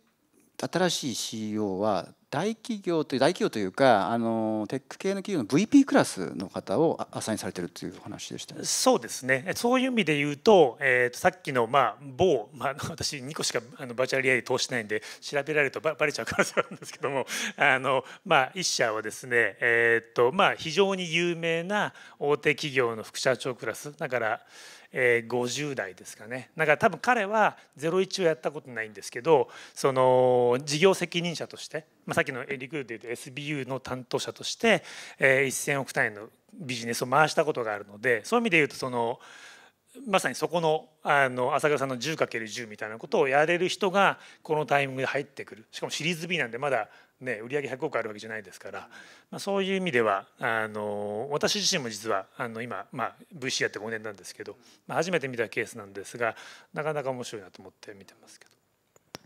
ー、新しい CEO は大企業という大企業というかあのテック系の企業の VP クラスの方をアサインされてるという話でした、ね、そうですねそういう意味で言うと,、えーと、さっきの、まあ、某、まあ、私2個しかあのバーチャルリアティ通してないんで調べられるとばばれちゃう可能性あるんですけども あの、まあ、1社はですね、えーとまあ、非常に有名な大手企業の副社長クラスだからえー、50代ですかねだから多分彼は01をやったことないんですけどその事業責任者として、まあ、さっきのリクルートでいうと SBU の担当者として、えー、1,000億単位のビジネスを回したことがあるのでそういう意味で言うとその。まさにそこのあの朝倉さんの 10×10 みたいなことをやれる人がこのタイミングで入ってくるしかもシリーズ B なんでまだね、売上100億あるわけじゃないですから、まあ、そういう意味ではあの私自身も実はあの今、まあ、VC やって5年なんですけど、まあ、初めて見たケースなんですがなかなか面白いなと思って見てますけど。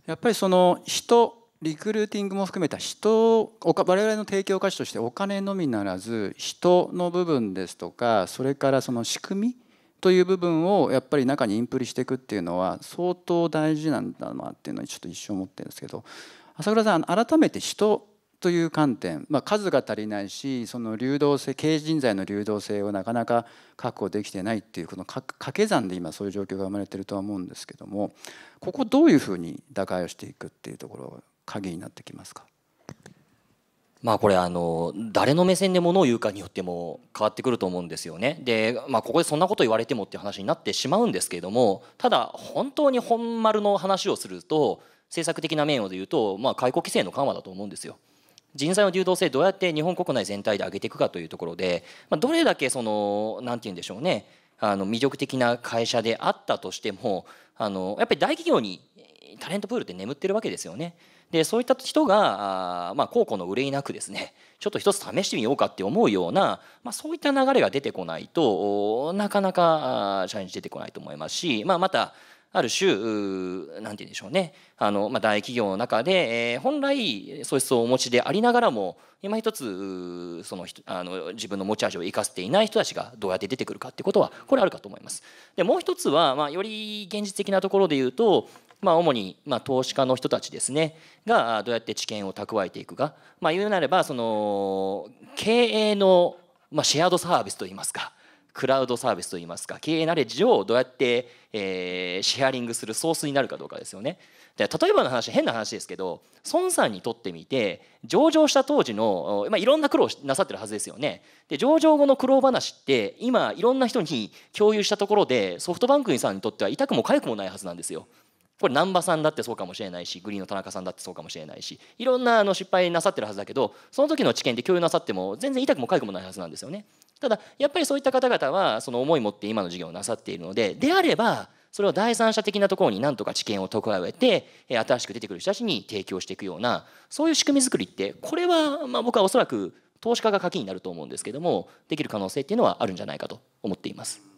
やっぱりその人リクルーティングも含めた人我々の提供価値としてお金のみならず人の部分ですとかそれからその仕組みという部分をやっぱり中にインプリしていくっていうのは相当大事なんだなっていうのにちょっと一瞬思ってるんですけど朝倉さん改めて人という観点、まあ、数が足りないしその流動性経営人材の流動性をなかなか確保できてないっていうこの掛け算で今そういう状況が生まれてるとは思うんですけどもここどういうふうに打開をしていくっていうところが鍵になってきますかまあこれあの誰の目線で物を言うかによっても変わってくると思うんですよね。でまあここでそんなこと言われてもっていう話になってしまうんですけれどもただ本当に本丸の話をすると政策的な面をでいうと、まあ、解雇規制の緩和だと思うんですよ。人材の流動性どうやって日本国内全体で上げていくかというところで、まあ、どれだけその何て言うんでしょうねあの魅力的な会社であったとしてもあのやっぱり大企業にタレントプールって眠ってるわけですよね。でそういった人があ、まあ、高校の憂いなくですねちょっと一つ試してみようかって思うような、まあ、そういった流れが出てこないとなかなかチャレンジ出てこないと思いますし、まあ、またある種何て言うんでしょうねあの、まあ、大企業の中で、えー、本来素質をお持ちでありながらも今一つそのあの自分の持ち味を生かせていない人たちがどうやって出てくるかってことはこれあるかと思います。でもう一つは、まあ、より現実的なところで言うとまあ、主に、まあ、投資家の人たちですねがどうやって知見を蓄えていくか、まあ、言うなればその経営の、まあ、シェアードサービスといいますかクラウドサービスといいますか経営ナレッジをどうやって、えー、シェアリングするソースになるかどうかですよね。で例えばの話変な話ですけど孫さんにとってみて上場した当時の、まあ、いろんな苦労なさってるはずですよね。で上場後の苦労話って今いろんな人に共有したところでソフトバンクさんにとっては痛くも痒くもないはずなんですよ。これ難波さんだってそうかもしれないしグリーンの田中さんだってそうかもしれないしいろんなあの失敗なさってるはずだけどその時の知見で共有なさっても全然痛くも痒くもないはずなんですよね。ただやっぱりそういった方々はその思い持って今の授業をなさっているのでであればそれを第三者的なところになんとか知見を蓄えて新しく出てくる人たちに提供していくようなそういう仕組み作りってこれはまあ僕はおそらく投資家が鍵になると思うんですけどもできる可能性っていうのはあるんじゃないかと思っています。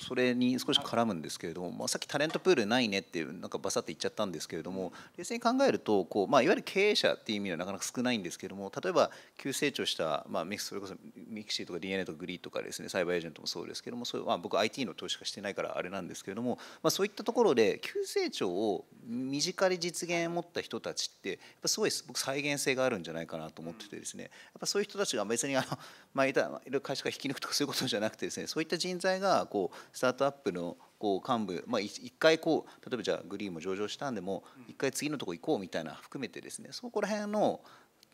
それに少し絡むんですけれども、まあ、さっきタレントプールないねっていうなんかバサッと言っちゃったんですけれども冷静に考えるとこう、まあ、いわゆる経営者っていう意味ではなかなか少ないんですけれども例えば急成長した、まあ、それこそミキシーとか DNA とかグリーとかですねサイバーエージェントもそうですけどもそれ、まあ、僕 IT の投資家してないからあれなんですけれども、まあ、そういったところで急成長を身近に実現持った人たちってやっぱすごい僕再現性があるんじゃないかなと思っててですねやっぱそういう人たちが別にあの、まあ、いる会社から引き抜くとかそういうことじゃなくてですねそういった人材がこうスタートアップのこう幹部、まあ、一回こう例えばじゃあグリーンも上場したんでも一回次のとこ行こうみたいな含めてですねそこら辺の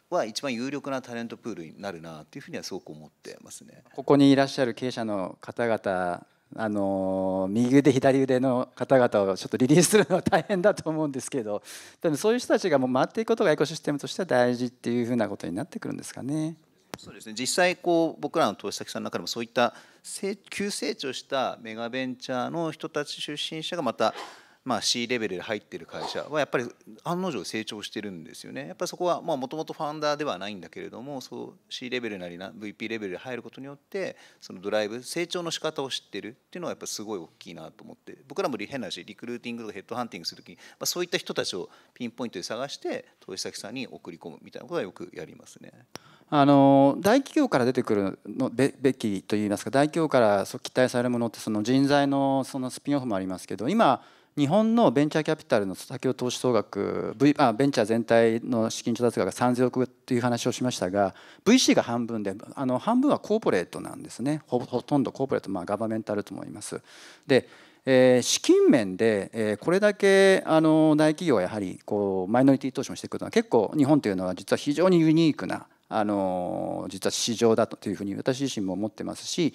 は一番有力なタレントプールになるなっていうふうにはすごく思ってますね。ここにいらっしゃる経営者の方々あの右腕左腕の方々をちょっとリリースするのは大変だと思うんですけどでもそういう人たちがもう回っていくことがエコシステムとしては大事っていうふうなことになってくるんですかね。そうですね実際こう僕らの投資先さんの中でもそういった急成長したメガベンチャーの人たち出身者がまたまあ、C レベルで入ってる会社はやっぱり案の定成長してるんですよねやっぱりそこはもともとファウンダーではないんだけれどもそう C レベルなりな VP レベルで入ることによってそのドライブ成長の仕方を知ってるっていうのはやっぱすごい大きいなと思って僕らも変なしリクルーティングとかヘッドハンティングする時に、まあ、そういった人たちをピンポイントで探して投資先さんに送り込むみたいなことはよくやりますね。あの大企業から出てくるのべべきといいますか大企業から期待されるものってその人材のそのスピンオフもありますけど今日本のベンチャーキャピタルの先ほど投資総額、v、あベンチャー全体の資金調達額が3000億という話をしましたが VC が半分であの半分はコーポレートなんですねほとんどコーポレート、まあ、ガバメンタルと思います。でえー、資金面で、えー、これだけあの大企業はやはりこうマイノリティ投資もしてくるのは結構日本というのは実は非常にユニークなあの実は市場だというふうに私自身も思ってますし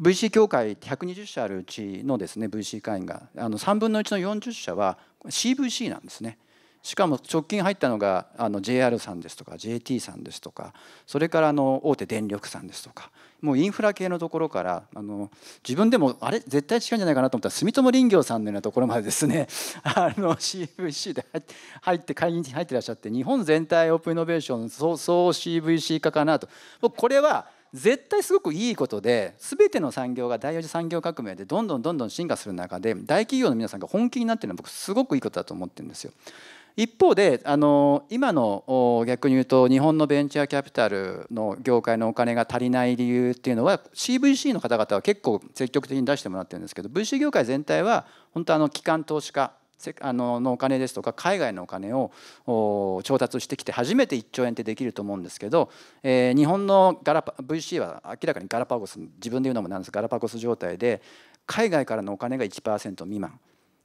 VC 協会120社あるうちのですね VC 会員があの3分の1の40社は CVC なんですね。しかも直近入ったのがあの JR さんですとか JT さんですとかそれからあの大手電力さんですとかもうインフラ系のところからあの自分でもあれ絶対違うんじゃないかなと思ったら住友林業さんのようなところまでですね あの CVC で入って会員に入ってらっしゃって日本全体オープンイノベーション総総 CVC 化かなとこれは絶対すごくいいことで全ての産業が第4次産業革命でどんどんどんどん進化する中で大企業の皆さんが本気になってるのは僕すごくいいことだと思ってるんですよ。一方であの今の逆に言うと日本のベンチャーキャピタルの業界のお金が足りない理由っていうのは CVC の方々は結構積極的に出してもらってるんですけど VC 業界全体は本当あの機関投資家あののお金ですとか海外のお金を調達してきて初めて1兆円ってできると思うんですけど、え日本のガラパ VC は明らかにガラパゴス自分で言うのもなんですがガラパゴス状態で海外からのお金が1%未満。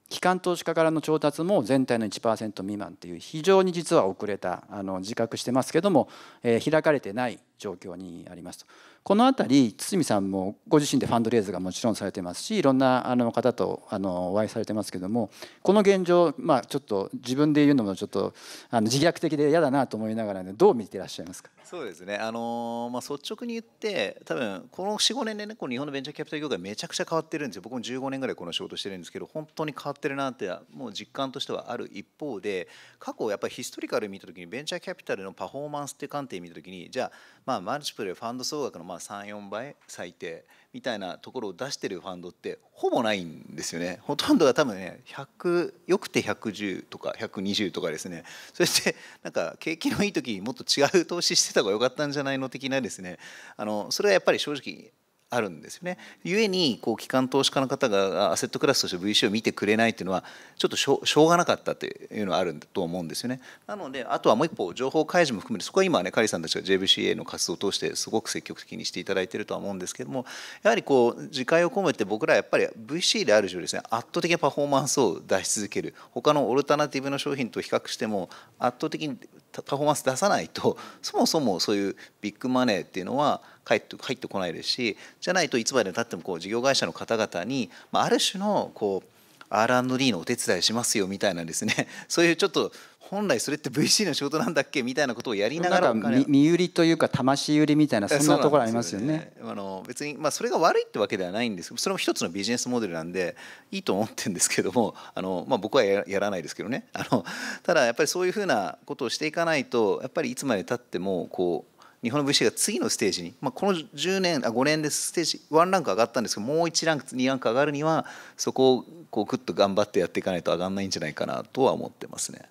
機関投資家からの調達も全体の1%未満という非常に実は遅れたあの自覚してますけども、えー、開かれてない状況にありますと。この辺り堤さんもご自身でファンドレイズがもちろんされてますしいろんなあの方とあのお会いされてますけどもこの現状、まあ、ちょっと自分で言うのもちょっとあの自虐的で嫌だなと思いながら、ね、どう見てらっしゃいますかそうですね、あのー、まあ、率直に言って多分この45年でねこの日本のベンチャーキャピタル業界めちゃくちゃ変わってるんですよ僕も15年ぐらいこの仕事してるんですけど本当に変わってるなってもう実感としてはある一方で過去やっぱりヒストリカル見た時にベンチャーキャピタルのパフォーマンスっていう観点見た時にじゃあまあマルチプルファンド総額のまあ34倍最低みたいなところを出してるファンドってほぼないんですよねほとんどが多分ね100よくて110とか120とかですね そしてなんか景気のいい時にもっと違う投資してた方が良かったんじゃないの的なですねあのそれはやっぱり正直あるんですよね。えにこう機関投資家の方がアセットクラスとして VC を見てくれないっていうのはちょっとしょうがなかったっていうのはあると思うんですよね。なのであとはもう一方情報開示も含めてそこは今ねカリさんたちが JVCA の活動を通してすごく積極的にしていただいてるとは思うんですけどもやはりこう自戒を込めて僕らやっぱり VC である以上ですね圧倒的なパフォーマンスを出し続ける他のオルタナティブの商品と比較しても圧倒的にパフォーマンス出さないとそもそもそういうビッグマネーっていうのは入ってってこないですしじゃないといつまでたってもこう事業会社の方々に、まあ、ある種のこう R&D のお手伝いしますよみたいなですね そういうちょっと本来それって VC の仕事なんだっけみたいなことをやりながら身売りというか魂売りみたいなそんなところありますよね、ね、あの別に、まあ、それが悪いってわけではないんですけどそれも一つのビジネスモデルなんでいいと思ってるんですけどもあの、まあ、僕はやらないですけどねあのただやっぱりそういうふうなことをしていかないとやっぱりいつまでたってもこう日本の VC が次のステージに、まあ、この10年あ5年でステージ1ランク上がったんですけどもう1ランク2ランク上がるにはそこをこうグッと頑張ってやっていかないと上がらないんじゃないかなとは思ってますね。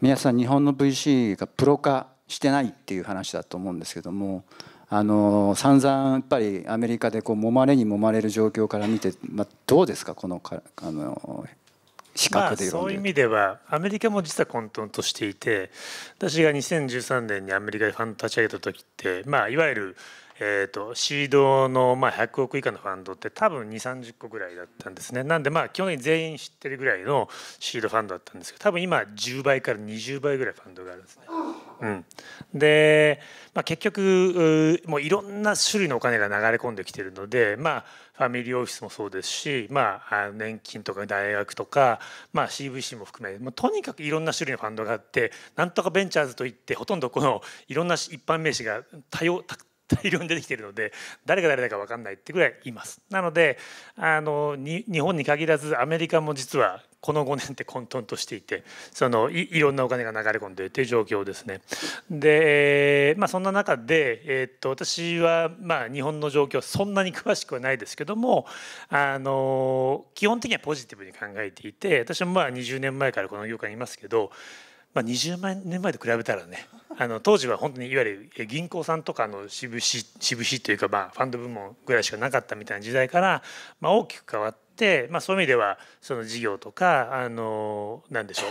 皆さん日本の VC がプロ化してないっていう話だと思うんですけどもあの散々やっぱりアメリカでこう揉まれに揉まれる状況から見て、まあ、どうですかこのかあの資格で、まあ、そういう意味ではアメリカも実は混沌としていて私が2013年にアメリカでファンド立ち上げた時って、まあ、いわゆる、えーと、シードのまあ100億以下のファンドって多分2 3 0個ぐらいだったんですねなんでまあ基本的に全員知ってるぐらいのシードファンドだったんですけど多分今10倍から20倍ぐらいファンドがあるんですね。うん、で、まあ、結局もういろんな種類のお金が流れ込んできてるのでまあファミリーオフィスもそうですし、まあ、年金とか大学とか、まあ、CVC も含め、まあ、とにかくいろんな種類のファンドがあってなんとかベンチャーズといってほとんどこのいろんな一般名詞が多様 大量に出てきてるので誰が誰だか分かんないってぐらいいます。なのであの日本に限らずアメリカも実はこの5年って混沌としていてそのいろんなお金が流れ込んでいるという状況ですね。で、まあ、そんな中で、えー、っと私は、まあ、日本の状況そんなに詳しくはないですけどもあの基本的にはポジティブに考えていて私もまあ20年前からこの業界にいますけど。まあ、20年前と比べたらねあの当時は本当にいわゆる銀行さんとかの渋し渋しというかまあファンド部門ぐらいしかなかったみたいな時代からまあ大きく変わって。、まあ、そういう意味ではその事業とかあの何でしょう、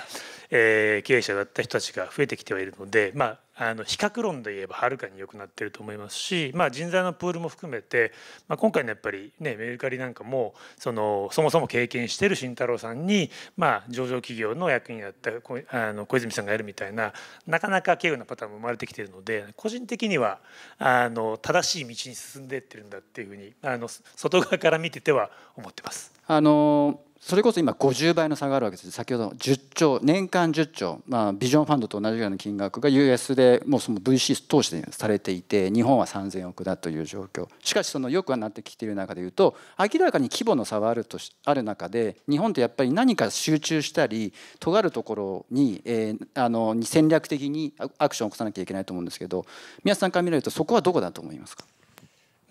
えー、経営者だった人たちが増えてきてはいるので、まあ、あの比較論で言えばはるかに良くなってると思いますし、まあ、人材のプールも含めて、まあ、今回のやっぱり、ね、メルカリなんかもそのそもそも経験してる慎太郎さんに、まあ、上場企業の役員だったあの小泉さんがやるみたいななかなか稀有なパターンも生まれてきてるので個人的にはあの正しい道に進んでってるんだっていうふうにあの外側から見てては思ってます。あのそれこそ今50倍の差があるわけです先ほど10兆年間10兆、まあ、ビジョンファンドと同じような金額が US でもうその VC 投資でされていて日本は3,000億だという状況しかしそのよくはなってきている中でいうと明らかに規模の差はあるとある中で日本ってやっぱり何か集中したり尖るところに,、えー、あの戦略的にアクションを起こさなきゃいけないと思うんですけど宮さんから見られるとそこはどこだと思いますか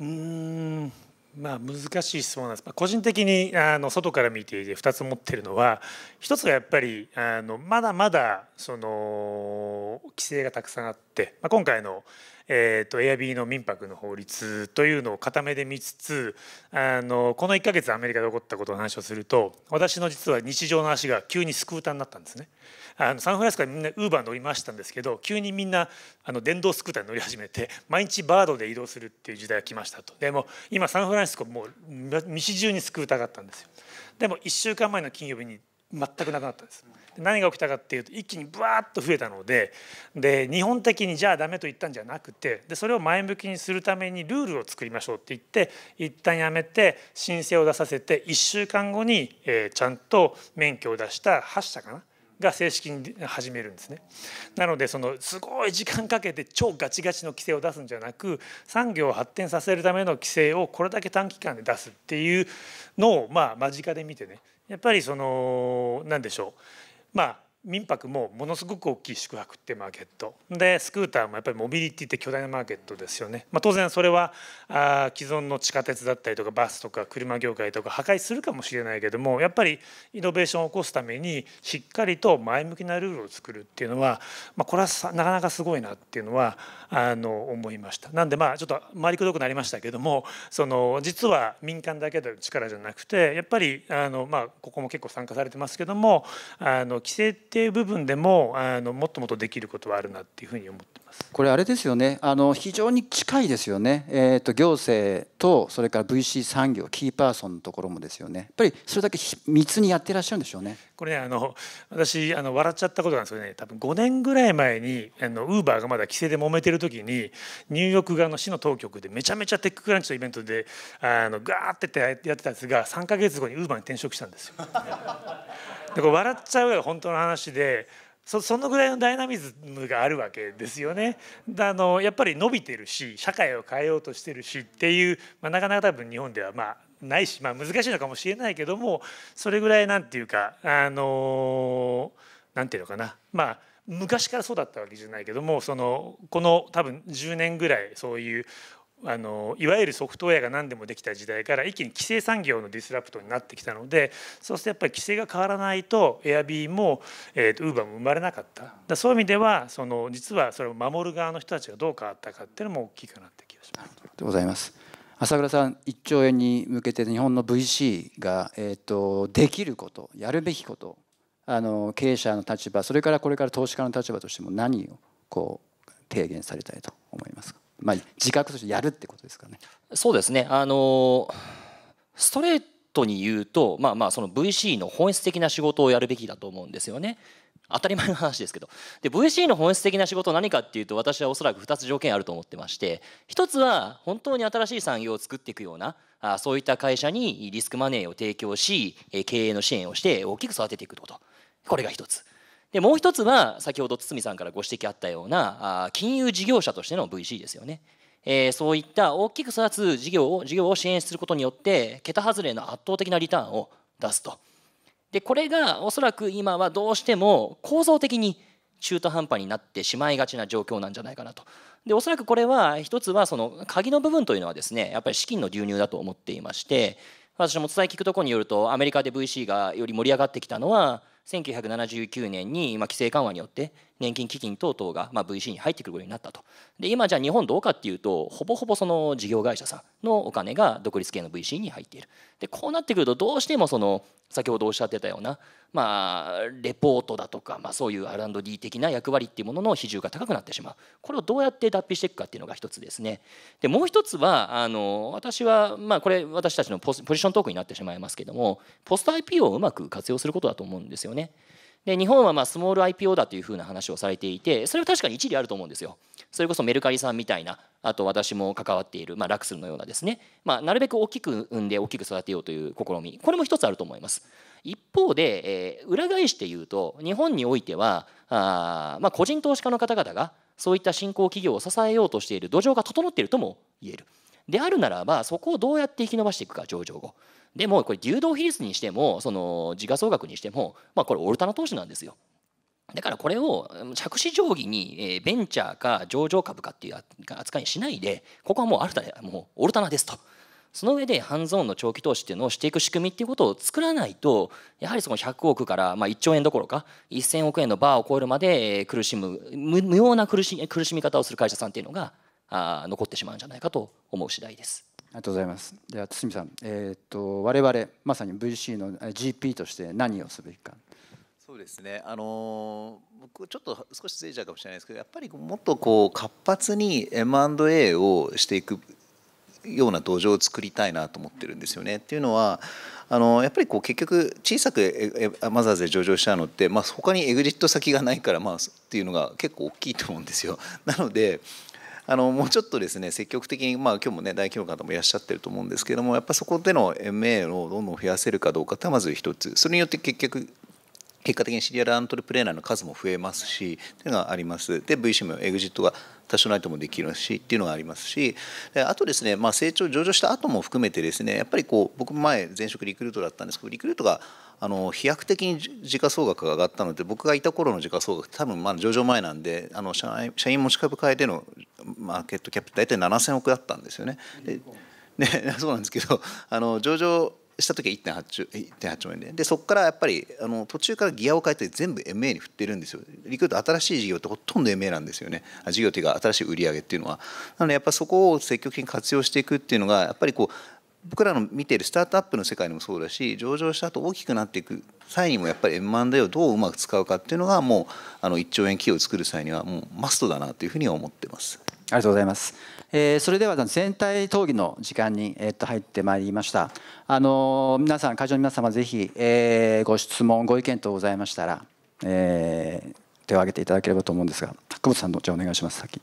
うんまあ、難しい質問なんです、まあ、個人的にあの外から見ていて2つ持ってるのは1つがやっぱりあのまだまだその規制がたくさんあって、まあ、今回の、えーと、と Airb の民泊の法律というのを固めで見つつあのこの1か月アメリカで起こったことの話をすると私の実は日常の足が急にスクーターになったんですね。あのサンフランシスコはみんなウーバー乗りましたんですけど急にみんなあの電動スクーターに乗り始めて毎日バードで移動するっていう時代が来ましたとでも今サンフランシスコもう道中にスクーターがあったんですよでも1週間前の金曜日に全くなくなったんです何が起きたかっていうと一気にブワーッと増えたのでで日本的にじゃあダメと言ったんじゃなくてでそれを前向きにするためにルールを作りましょうって言って一旦やめて申請を出させて1週間後に、えー、ちゃんと免許を出した8社かなが正式に始めるんですねなのでそのすごい時間かけて超ガチガチの規制を出すんじゃなく産業を発展させるための規制をこれだけ短期間で出すっていうのをまあ間近で見てねやっぱりその何でしょうまあ民泊もものすごく大きい宿泊ってマーケットでスクーターもやっぱりモビリティって巨大なマーケットですよね、まあ、当然それはあ既存の地下鉄だったりとかバスとか車業界とか破壊するかもしれないけどもやっぱりイノベーションを起こすためにしっかりと前向きなルールを作るっていうのは、まあ、これはなかなかすごいなっていうのはあの思いましたなんでまあちょっと回りくどくなりましたけどもその実は民間だけの力じゃなくてやっぱりあの、まあ、ここも結構参加されてますけどもあの規制ってっていう部分でもあのもっともっとできることはあるなっていうふうに思ってます。ますこれあれですよねあの非常に近いですよね、えーと、行政とそれから VC 産業キーパーソンのところもですよねやっぱりそれだけ密にやってらっしゃるんでしょうねこれねあの私あの笑っちゃったことなんですけどね多分5年ぐらい前にウーバーがまだ規制で揉めてる時にニューヨーク側の市の当局でめちゃめちゃテッククランチのイベントであのガーってやってたんですが3か月後にウーバーに転職したんですよ。でこれ笑っちゃう本当の話でそそのぐらいのダイナミズムがあるわけですよね。あのやっぱり伸びてるし社会を変えようとしてるしっていう、まあ、なかなか多分日本ではまあないし、まあ、難しいのかもしれないけどもそれぐらいなんていうかあのなんていうのかなまあ昔からそうだったわけじゃないけどもそのこの多分10年ぐらいそういうあのいわゆるソフトウェアが何でもできた時代から一気に規制産業のディスラプトになってきたのでそうするとやっぱり規制が変わらないとエアビーも、えーと、ウーバーも生まれなかっただそういう意味ではその実はそれを守る側の人たちがどう変わったかっていうのも大きくなってきましたなるほどございます朝倉さん1兆円に向けて日本の VC が、えーとできることやるべきことあの経営者の立場それからこれから投資家の立場としても何をこう提言されたいと思いますかまあ、自覚としてやるってことですかね。そうですねあのストレートに言うと、まあ、まあその VC の本質的な仕事をやるべきだと思うんですよね。当たり前の話ですけどで VC の本質的な仕事は何かっていうと私はおそらく2つ条件あると思ってまして1つは本当に新しい産業を作っていくようなあそういった会社にリスクマネーを提供し経営の支援をして大きく育てていくことこれが1つ。でもう一つは先ほど堤さんからご指摘あったような金融事業者としての VC ですよね。えー、そういった大きく育つ事業を事業を支援することによって桁外れの圧倒的なリターンを出すと。でこれがおそらく今はどうしても構造的に中途半端になってしまいがちな状況なんじゃないかなと。でおそらくこれは一つはその鍵の部分というのはですねやっぱり資金の流入だと思っていまして私も伝え聞くところによるとアメリカで VC がより盛り上がってきたのは1979年に、今規制緩和によって年金基金等々が、ま VC に入ってくることになったとで今じゃあ日本どうかっていうとほぼほぼその事業会社さんのお金が独立系の VC に入っているでこうなってくるとどうしてもその先ほどおっしゃってたような、まあ、レポートだとか、まあ、そういう R&D 的な役割っていうものの比重が高くなってしまうこれをどうやって脱皮していくかっていうのが一つですねでもう一つはあの私は、まあ、これ私たちのポジショントークになってしまいますけどもポスト IP をうまく活用することだと思うんですよね。で日本はまスモール IPO だというふうな話をされていてそれは確かに一理あると思うんですよ。それこそメルカリさんみたいなあと私も関わっている、まあ、ラクスルのようなですね、まあ、なるべく大きく産んで大きく育てようという試みこれも一つあると思います一方で、えー、裏返して言うと日本においてはあ、まあ、個人投資家の方々がそういった新興企業を支えようとしている土壌が整っているとも言えるであるならばそこをどうやって生き延ばしていくか上場後でもこれ流動比率にしてもその時価総額にしても、まあ、これオルタナ投資なんですよ。だからこれを着手定規にベンチャーか上場株かっていう扱いにしないでここはもうあるたもうオルタナですと。その上でハンズオンの長期投資っていうのをしていく仕組みっていうことを作らないとやはりその100億から、まあ、1兆円どころか1000億円のバーを超えるまで苦しむ無用な苦し苦しみ方をする会社さんっていうのがあ残ってしまうんじゃないかと思う次第です。ありがとうございます。では堤さん、えーと、と我々まさに VC の GP として何をすべきか。そうですね。あの僕ちょっと少しずれちゃうかもしれないですけど、やっぱりもっとこう活発に M&A をしていくような土壌を作りたいなと思ってるんですよね。っていうのはあのやっぱりこう結局小さくマザーズで上場したのって、まあ、他にエグジット先がないから、まあ、っていうのが結構大きいと思うんですよ。なのであのもうちょっとですね積極的に、まあ、今日もね大企業の方もいらっしゃってると思うんですけどもやっぱそこでの MA をどんどん増やせるかどうかってまず一つそれによって結局結果的にシリアルアントレプレーナーの数も増えますしというのがありますで VC もエグジットが多少ないともできるしっていうのがありますしあとですね、まあ、成長上場した後も含めてですねやっぱりこう僕前前職リクルートだったんですけどリクルートがあの飛躍的に時価総額が上がったので僕がいた頃の時価総額多分まあ上場前なんであの社員持ち株買いでのマーケットキャップ大体7,000億だったんですよね。でね そうなんですけどあの上場した時は 1.8, 1.8兆円ででそこからやっぱりあの途中からギアを変えて全部 MA に振ってるんですよリクルート新しい事業ってほとんど MA なんですよね事業というか新しい売り上げっていうのはなのでやっぱそこを積極的に活用していくっていうのがやっぱりこう僕らの見ているスタートアップの世界もそうだし上場した後大きくなっていく際にもやっぱり M&A をどううまく使うかっていうのがもうあの1兆円企業を作る際にはもうマストだなというふうには思ってます。ありがとうございます。えー、それでは全体討議の時間に、えー、っと入ってまいりました。あの皆さん会場の皆様ぜひ、えー、ご質問ご意見等ございましたら、えー、手を挙げていただければと思うんですが、久保さんのじゃあお願いします。先き。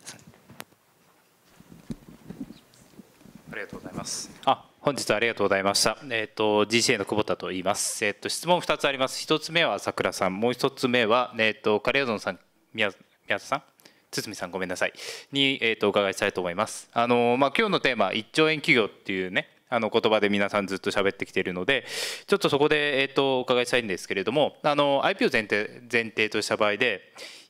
ありがとうございます。あ、本日はありがとうございました。えっ、ー、と GCA の久保田と言います。えっ、ー、と質問2つあります。1つ目は桜さん、もう1つ目はえっ、ー、とカレーゾンさん宮宮田さん。堤さんごめんなさいに、えーと、お伺いしたいと思います。あのまあ、今日のテーマ1兆円企業っていうねあの言葉で皆さんずっと喋ってきているのでちょっとそこで、えと、お伺いしたいんですけれどもあの IP を前提前提とした場合で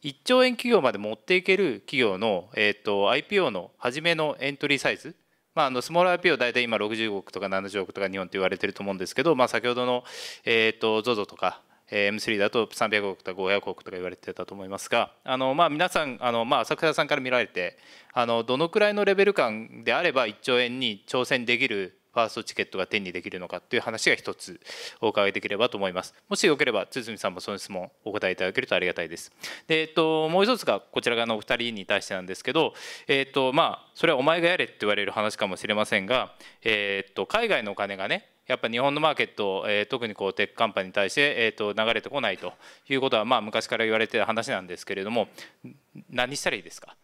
1兆円企業まで持っていける企業の、えと IPO の初めのエントリーサイズまあ、あのスモール IPO 大体今60億とか70億とか日本って言われてると思うんですけど、まあ、先ほどの、えーと、と ZOZO とか M3 だと300億とか500億とか言われてたと思いますがあの、まあ、皆さんあの、まあ、浅草さんから見られてあのどのくらいのレベル感であれば1兆円に挑戦できるファーストチケットが手にできるのかという話が一つお伺いできればと思います。もしよければ堤さんもその質問お答えいただけるとありがたいです。で、えっと、もう一つがこちら側のお二人に対してなんですけど、えっとまあ、それはお前がやれって言われる話かもしれませんが、えっと、海外のお金がねやっぱ日本のマーケット、えー、特にこうテックカンパニーに対して、えー、と流れてこないということは、まあ、昔から言われてた話なんですけれども何したらいいですか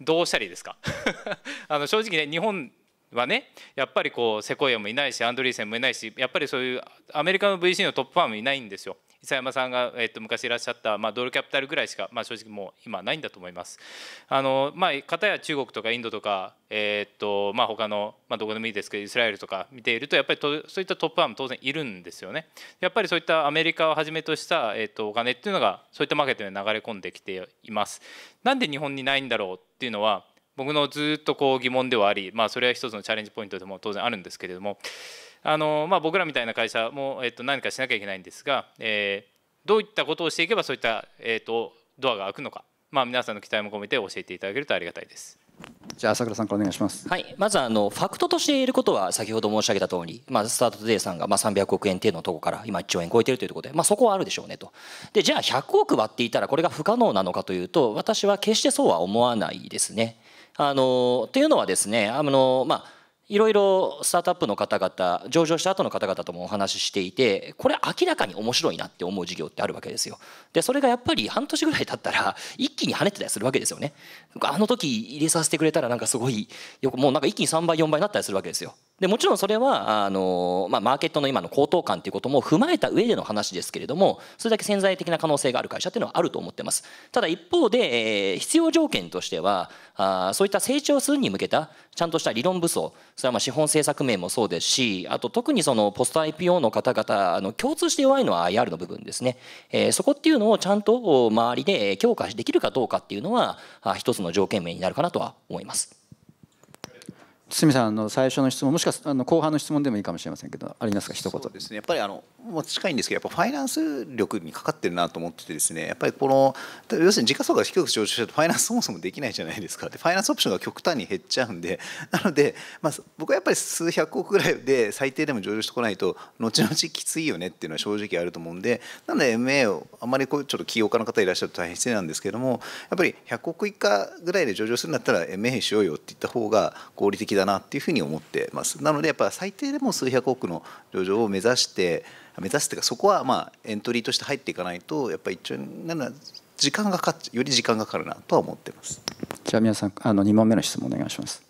どうしたらいいですか あの正直ね日本はねやっぱりこうセコイアもいないしアンドリーセンもいないしやっぱりそういうアメリカの VC のトップファンもいないんですよ。伊佐山さんが、えっと、昔いらっしゃった、まあ、ドルキャピタルぐらいしか、まあ、正直もう今ないんだと思います。あのまあ、かや中国とかインドとか、えー、っとまあ、他の、まあ、どこでもいいですけどイスラエルとか見ているとやっぱりとそういったトップアーム当然いるんですよね。やっぱりそういったアメリカをはじめとした、えー、っとお金っていうのがそういったマーケットに流れ込んできています。なんで日本にないんだろうっていうのは僕のずっとこう疑問ではあり、まあ、それは一つのチャレンジポイントでも当然あるんですけれどもあの、まあ、僕らみたいな会社も、えっと、何かしなきゃいけないんですが、えー、どういったことをしていけばそういった、えっと、ドアが開くのか、まあ、皆さんの期待も込めて教えていただけるとありがたいです。じゃあ朝倉さんからお願いします。はい、まずあのファクトとして言えることは先ほど申し上げた通り、まあスタートデーさんがまあ300億円程度のとこから今1兆円超えてるというところで、まあそこはあるでしょうねと。でじゃあ100億割っていたらこれが不可能なのかというと、私は決してそうは思わないですね。あのというのはですねあの、まあ、いろいろスタートアップの方々上場した後の方々ともお話ししていてこれ明らかに面白いなって思う事業ってあるわけですよ。でそれがやっぱり半年ぐらい経ったら一気に跳ねてたりするわけですよね。あの時入れさせてくれたらなんかすごいよくもうなんか一気に3倍4倍になったりするわけですよ。でもちろんそれはあの、まあ、マーケットの今の高騰感ということも踏まえた上での話ですけれどもそれだけ潜在的な可能性がある会社というのはあると思ってますただ一方で、えー、必要条件としてはあそういった成長するに向けたちゃんとした理論武装それはまあ資本政策面もそうですしあと特にそのポスト IPO の方々の共通して弱いのは IR の部分ですね、えー、そこっていうのをちゃんと周りで強化できるかどうかっていうのは一つのの条件名になるかなとは思います。みさんの最初の質問もしくはあの後半の質問でもいいかもしれませんけどありますか一言ですねやっぱりあのもう近いんですけどやっぱファイナンス力にかかってるなと思っててですねやっぱりこの要するに時価総額が低く上昇しるとファイナンスそもそもできないじゃないですかでファイナンスオプションが極端に減っちゃうんでなので、まあ、僕はやっぱり数百億ぐらいで最低でも上場してこないと後々きついよねっていうのは正直あると思うんでなので MA をあまりこうちょっと起業家の方いらっしゃると大変失礼なんですけどもやっぱり100億以下ぐらいで上場するんだったら MA しようよって言った方が合理的だなっていうふうに思ってます。なのでやっぱ最低でも数百億の上場を目指して目指すっていうかそこはまあエントリーとして入っていかないとやっぱり一応なん時間がかかより時間がかかるなとは思ってます。じゃあ皆さんあの二問目の質問お願いします。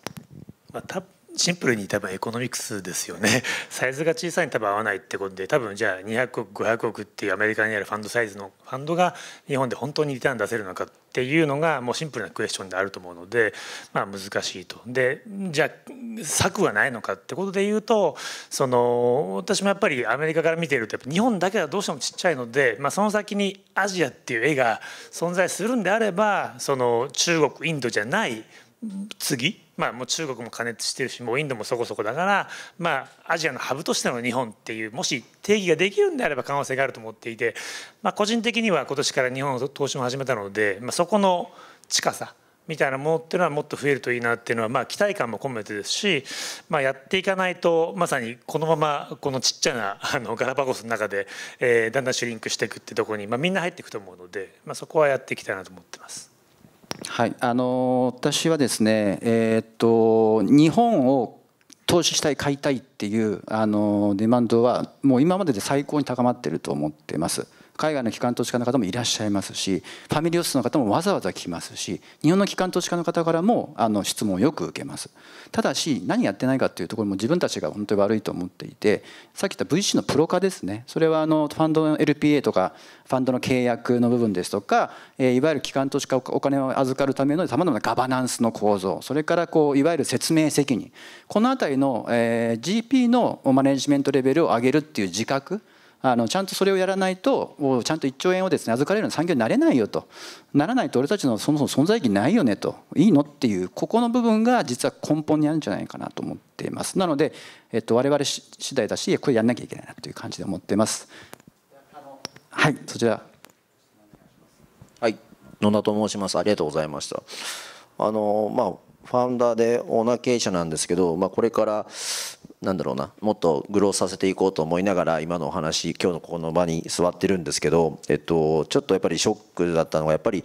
まあ、多シンプルに多分エコノミクスですよね サイズが小さいに多分合わないってことで多分じゃあ200億500億っていうアメリカにあるファンドサイズのファンドが日本で本当にリターン出せるのかっていうのがもうシンプルなクエスチョンであると思うので、まあ、難しいと。でじゃあ策はないのかってことで言うとその私もやっぱりアメリカから見ているとやっぱ日本だけはどうしてもちっちゃいので、まあ、その先にアジアっていう絵が存在するんであればその中国インドじゃない次、まあ、もう中国も加熱してるしもうインドもそこそこだから、まあ、アジアのハブとしての日本っていうもし定義ができるんであれば可能性があると思っていて、まあ、個人的には今年から日本投資も始めたので、まあ、そこの近さみたいなものっていうのはもっと増えるといいなっていうのはまあ期待感も込めてですし、まあ、やっていかないとまさにこのままこのちっちゃなあのガラパゴスの中で、えー、だんだんシュリンクしていくってとこに、まあ、みんな入っていくと思うので、まあ、そこはやっていきたいなと思ってます。はい、あの私はですね、えー、っと日本を投資したい買いたいっていうあのデマンドはもう今までで最高に高まっていると思ってます。海外の機関投資家の方もいらっしゃいますしファミリーオフィスの方もわざわざ来ますし日本の機関投資家の方からもあの質問をよく受けますただし何やってないかっていうところも自分たちが本当に悪いと思っていてさっき言った VC のプロ化ですねそれはあのファンドの LPA とかファンドの契約の部分ですとか、えいわゆる機関投資家お金を預かるためのさまざまなガバナンスの構造それからこういわゆる説明責任この辺りの、え GP のマネジメントレベルを上げるっていう自覚あのちゃんとそれをやらないとちゃんと1兆円をですね預かれるような産業になれないよとならないと俺たちのそもそも存在意義ないよねといいのっていうここの部分が実は根本にあるんじゃないかなと思っていますなので、えっと、我々次第だしこれやんなきゃいけないなという感じで思っていますはいそちらはい野田と申しますありがとうございましたあのまあファウンダーでオーナー経営者なんですけど、まあ、これからなんだろうなもっとグローさせていこうと思いながら今のお話今日のこの場に座ってるんですけど、えっと、ちょっとやっぱりショックだったのがやっぱり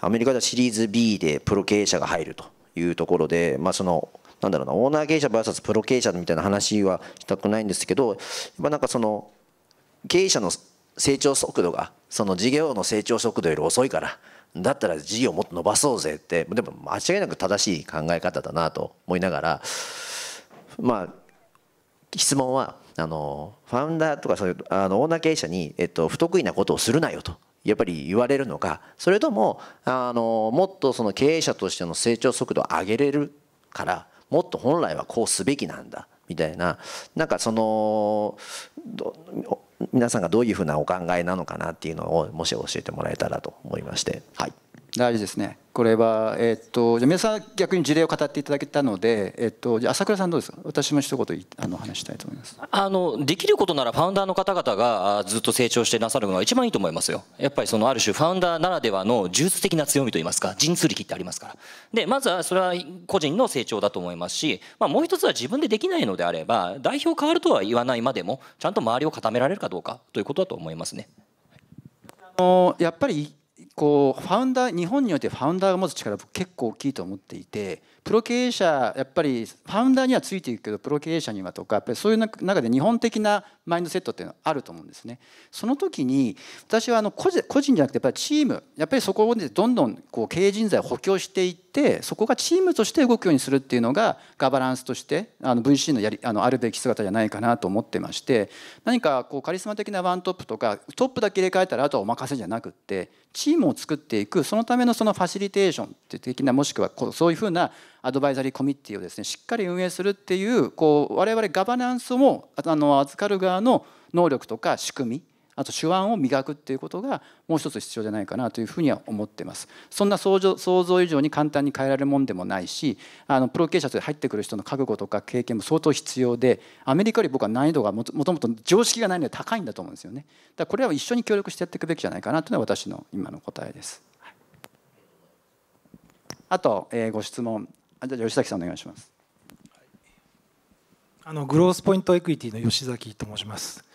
アメリカではシリーズ B でプロ経営者が入るというところで、まあ、そのなんだろうなオーナー経営者 VS プロ経営者みたいな話はしたくないんですけどまあ、なんかその経営者の成長速度がその事業の成長速度より遅いからだったら事業もっと伸ばそうぜってでも間違いなく正しい考え方だなと思いながらまあ質問はあのファウンダーとかそういうあのオーナー経営者に、えっと、不得意なことをするなよとやっぱり言われるのかそれともあのもっとその経営者としての成長速度を上げれるからもっと本来はこうすべきなんだみたいななんかその皆さんがどういうふうなお考えなのかなっていうのをもし教えてもらえたらと思いましてはい。大事ですねこれは、えっとじゃ皆さん逆に事例を語っていただけたので、えっと、じゃ朝倉さんどうですか私も一言あの話したいと思いますあのできることならファウンダーの方々がずっと成長してなさるのが一番いいと思いますよやっぱりそのある種ファウンダーならではの技術的な強みといいますか人通力ってありますからでまずはそれは個人の成長だと思いますし、まあ、もう一つは自分でできないのであれば代表変わるとは言わないまでもちゃんと周りを固められるかどうかということだと思いますね。あのやっぱりこうファウンダー日本においてファウンダーが持つ力僕結構大きいと思っていてプロ経営者やっぱりファウンダーにはついていくけどプロ経営者にはとかやっぱりそういう中で日本的なマインドセットっていうのはあると思うんですね。その時に私はあの個人じゃなくてやっぱりチームやっぱりそこでどんどんこう経営人材を補強していってってそこがチームとして動くようにするっていうのがガバナンスとしてあの VC のやりあのあるべき姿じゃないかなと思ってまして何かこうカリスマ的なワントップとかトップだけ入れ替えたらあとはお任せじゃなくってチームを作っていくそのためのそのファシリテーションて的なもしくはそういうふうなアドバイザリーコミッティをですねしっかり運営するっていうこう我々ガバナンスもあの預かる側の能力とか仕組みあと手腕を磨くっていうことがもう一つ必要じゃないかなというふうには思ってますそんな想像以上に簡単に変えられるもんでもないしあのプロ経営者として入ってくる人の覚悟とか経験も相当必要でアメリカより僕は難易度がもともと常識がないので高いんだと思うんですよねだからこれは一緒に協力してやっていくべきじゃないかなというのは私の今の答えですあと、えー、ご質問あじゃあ吉崎さんお願いしますあのグロースポイントエクイティの吉崎と申します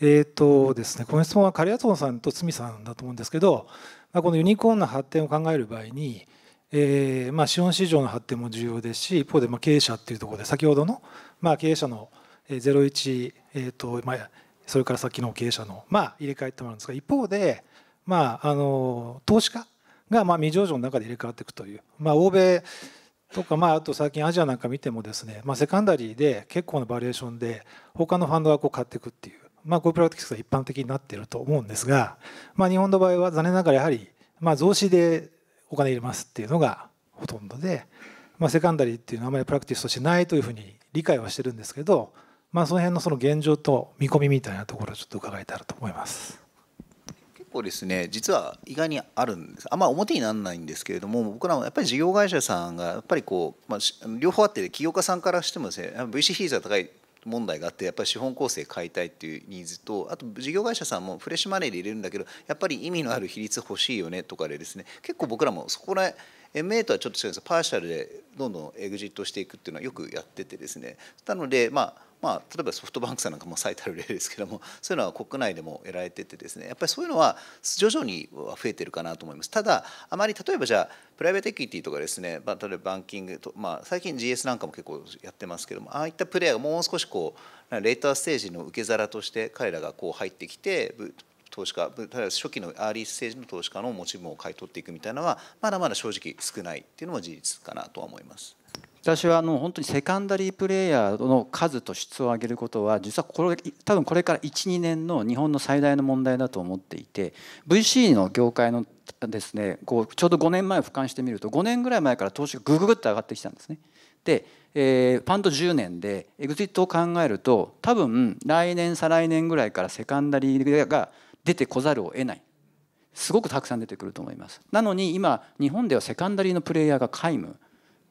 えーとですね、この質問はトンさんと堤さんだと思うんですけど、まあ、このユニコーンの発展を考える場合に、えーまあ、資本市場の発展も重要ですし一方でまあ経営者っていうところで先ほどの、まあ、経営者の01、えーとまあ、それから先の経営者の、まあ、入れ替えってもあるんですが一方で、まあ、あの投資家がまあ未上場の中で入れ替わっていくという、まあ、欧米とか、まあ、あと最近アジアなんか見てもですね、まあ、セカンダリーで結構なバリエーションで他のファンドがこう買っていくっていう。まあ、GoPro キスが一般的になっていると思うんですが、まあ、日本の場合は残念ながらやはり、まあ、増資でお金入れますっていうのがほとんどで、まあ、セカンダリーっていうのはあまりプラクティスとしないというふうに理解はしてるんですけど、まあ、その辺のその現状と見込みみたいなところをちょっと伺えたらと思います。結構ですね実は意外にあるんですあんま表にならないんですけれども僕らもやっぱり事業会社さんがやっぱりこう、まあ、両方あって起業家さんからしてもですね VC 比率が高い問題があってやっぱり資本構成変えたいっていうニーズとあと事業会社さんもフレッシュマネーで入れるんだけどやっぱり意味のある比率欲しいよねとかでですね結構僕らもそこら MA とはちょっと違うんですパーシャルでどんどんエグジットしていくっていうのはよくやっててですねなのでまあまあ、例えばソフトバンクさんなんかも最たる例ですけどもそういうのは国内でも得られててですねやっぱりそういうのは徐々には増えてるかなと思いますただあまり例えばじゃあプライベートエクティとかですね、まあ、例えばバンキングと、まあ、最近 GS なんかも結構やってますけどもああいったプレイヤーがもう少しこうレーターステージの受け皿として彼らがこう入ってきて投資家例えば初期のアーリーステージの投資家の持ち分を買い取っていくみたいなのはまだまだ正直少ないっていうのも事実かなとは思います。私はあの本当にセカンダリープレーヤーの数と質を上げることは実はこれ多分これから12年の日本の最大の問題だと思っていて VC の業界のですねこうちょうど5年前を俯瞰してみると5年ぐらい前から投資がぐぐぐっと上がってきたんですね。でえー、パンと10年でエグジットを考えると多分来年再来年ぐらいからセカンダリーが出てこざるを得ないすごくたくさん出てくると思いますなのに今日本ではセカンダリーのプレイヤーが皆無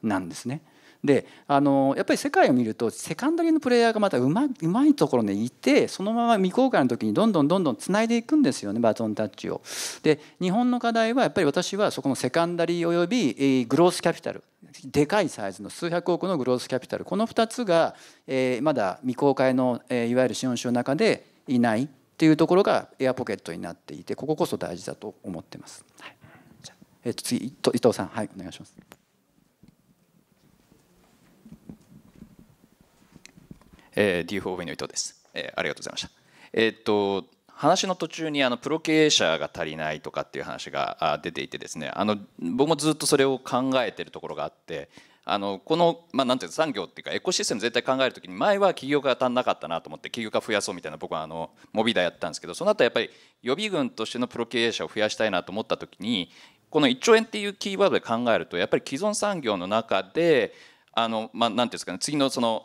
なんですねであのやっぱり世界を見るとセカンダリーのプレイヤーがまたうまうまいところにいてそのまま未公開の時にどんどんどんどんつないでいくんですよねバトンタッチを。で日本の課題はやっぱり私はそこのセカンダリーおよびグロースキャピタルでかいサイズの数百億のグロースキャピタルこの2つが、えー、まだ未公開の、えー、いわゆる資本主義の中でいないっていうところがエアポケットになっていてこここそ大事だと思ってます。はい、じゃえっと次伊藤さんはいお願いします。えー、D4V の伊藤です、えー。ありがとうございました。えー、っと話の途中にあのプロ経営者が足りないとかっていう話が出ていてですねあの僕もずっとそれを考えているところがあってあのこの、まあ、なんていう産業っていうかエコシステム絶対考えるときに前は企業が足んなかったなと思って企業が増やそうみたいな僕はあのモビーダーやったんですけどその後やっぱり予備軍としてのプロ経営者を増やしたいなと思ったときにこの1兆円っていうキーワードで考えるとやっぱり既存産業の中であの、まあ、なんていうんですかね次のその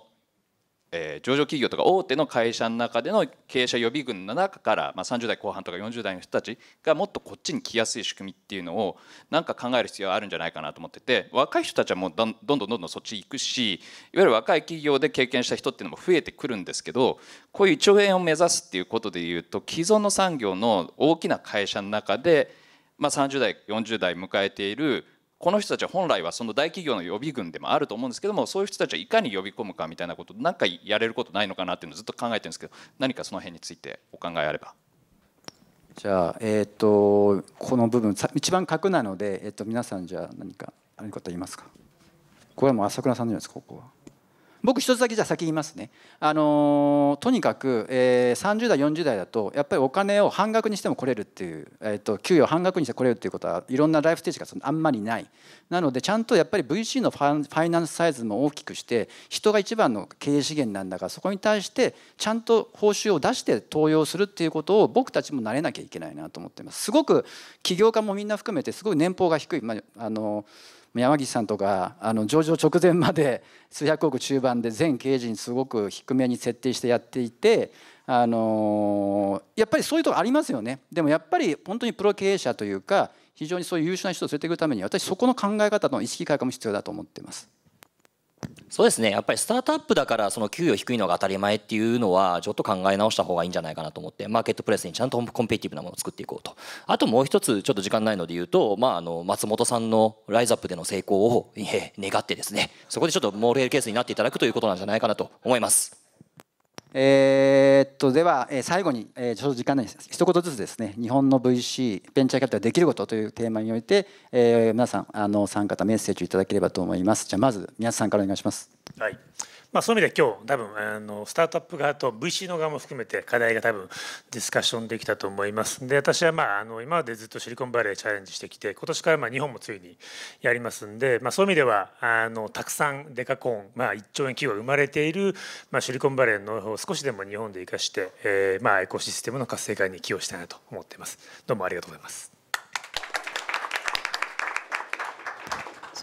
えー、上場企業とか大手の会社の中での経営者予備軍の中から、まあ、30代後半とか40代の人たちがもっとこっちに来やすい仕組みっていうのをなんか考える必要があるんじゃないかなと思ってて若い人たちはもうどんどんどんどんそっち行くしいわゆる若い企業で経験した人っていうのも増えてくるんですけどこういう1兆円を目指すっていうことでいうと既存の産業の大きな会社の中で、まあ、30代40代迎えているこの人たちは本来はその大企業の予備軍でもあると思うんですけどもそういう人たちをいかに呼び込むかみたいなこと何かやれることないのかなっていうのをずっと考えてるんですけど何かその辺についてお考えあれば。じゃあ、えーと、この部分一番核なので、えーと、皆さんじゃあ何かあること言いますかこれはもう朝倉さんじゃないですかここは。僕一つだけじゃ先言いますね、あのー、とにかく、えー、30代40代だとやっぱりお金を半額にしても来れるっていう、えーと、給与半額にして来れるっていうことはいろんなライフステージがあんまりないなのでちゃんとやっぱり VC のファイナンスサイズも大きくして人が一番の経営資源なんだからそこに対してちゃんと報酬を出して登用するっていうことを僕たちも慣れなきゃいけないなと思ってます。すごく起業家もみんな含めてすごい年俸が低い、まあ、あのー山岸さんとかあの上場直前まで 数百億中盤で全経営陣すごく低めに設定してやっていて、あのー、やっぱりそういうとこありますよねでもやっぱり本当にプロ経営者というか非常にそういう優秀な人を連れてくるために私そこの考え方の意識改革も必要だと思っています。そうですねやっぱりスタートアップだからその給与低いのが当たり前っていうのはちょっと考え直した方がいいんじゃないかなと思ってマーケットプレスにちゃんとコンペティブなものを作っていこうとあともう一つちょっと時間ないので言うと、まあ、あの松本さんのライズアップでの成功を願ってですねそこでちょっとモールケースになっていただくということなんじゃないかなと思います。えー、っとでは、え最後に、えー、ちょうど時間ないです一言ずつですね日本の VC ベンチャーキャピタルできることというテーマにおいて、えー、皆さんあの参加たメッセージをいただければと思いますじゃあまず宮さんからお願いします。はいまあ、そういう意味で今日多分あのスタートアップ側と VC の側も含めて課題が多分ディスカッションできたと思いますで私はまああの今までずっとシリコンバレーチャレンジしてきて今年からまあ日本もついにやりますんで、まあ、そういう意味ではあのたくさんデカコーン、まあ、1兆円企業が生まれている、まあ、シリコンバレーのほう、を少しでも日本で生かして、えー、まあエコシステムの活性化に寄与したいなと思っていますどうもありがとうございます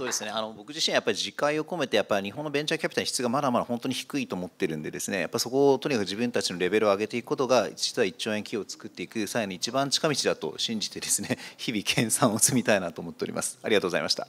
そうですねあの僕自身やっぱり自戒を込めてやっぱり日本のベンチャーキャピタルの質がまだまだ本当に低いと思ってるんでですねやっぱそこをとにかく自分たちのレベルを上げていくことが実は1兆円企業を作っていく際の一番近道だと信じてですね日々研鑽を積みたいなと思っておりますありがとうございました。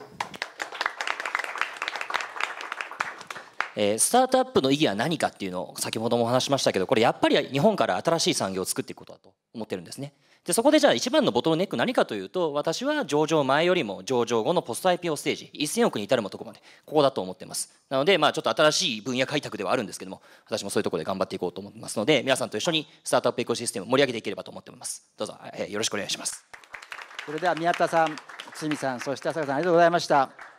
えー、スタートアップの意義は何かっていうのを先ほども話しましたけどこれやっぱり日本から新しい産業を作っていくことだと思ってるんですね。でそこでじゃあ一番のボトルネック何かというと私は上場前よりも上場後のポスト IPO ステージ1000億に至るもとこまでここだと思ってますなのでまあちょっと新しい分野開拓ではあるんですけども私もそういうところで頑張っていこうと思いますので皆さんと一緒にスタートアップエコシステムを盛り上げていければと思っておりますどうぞ、えー、よろしくお願いしますそれでは宮田さん堤さんそして浅香さんありがとうございました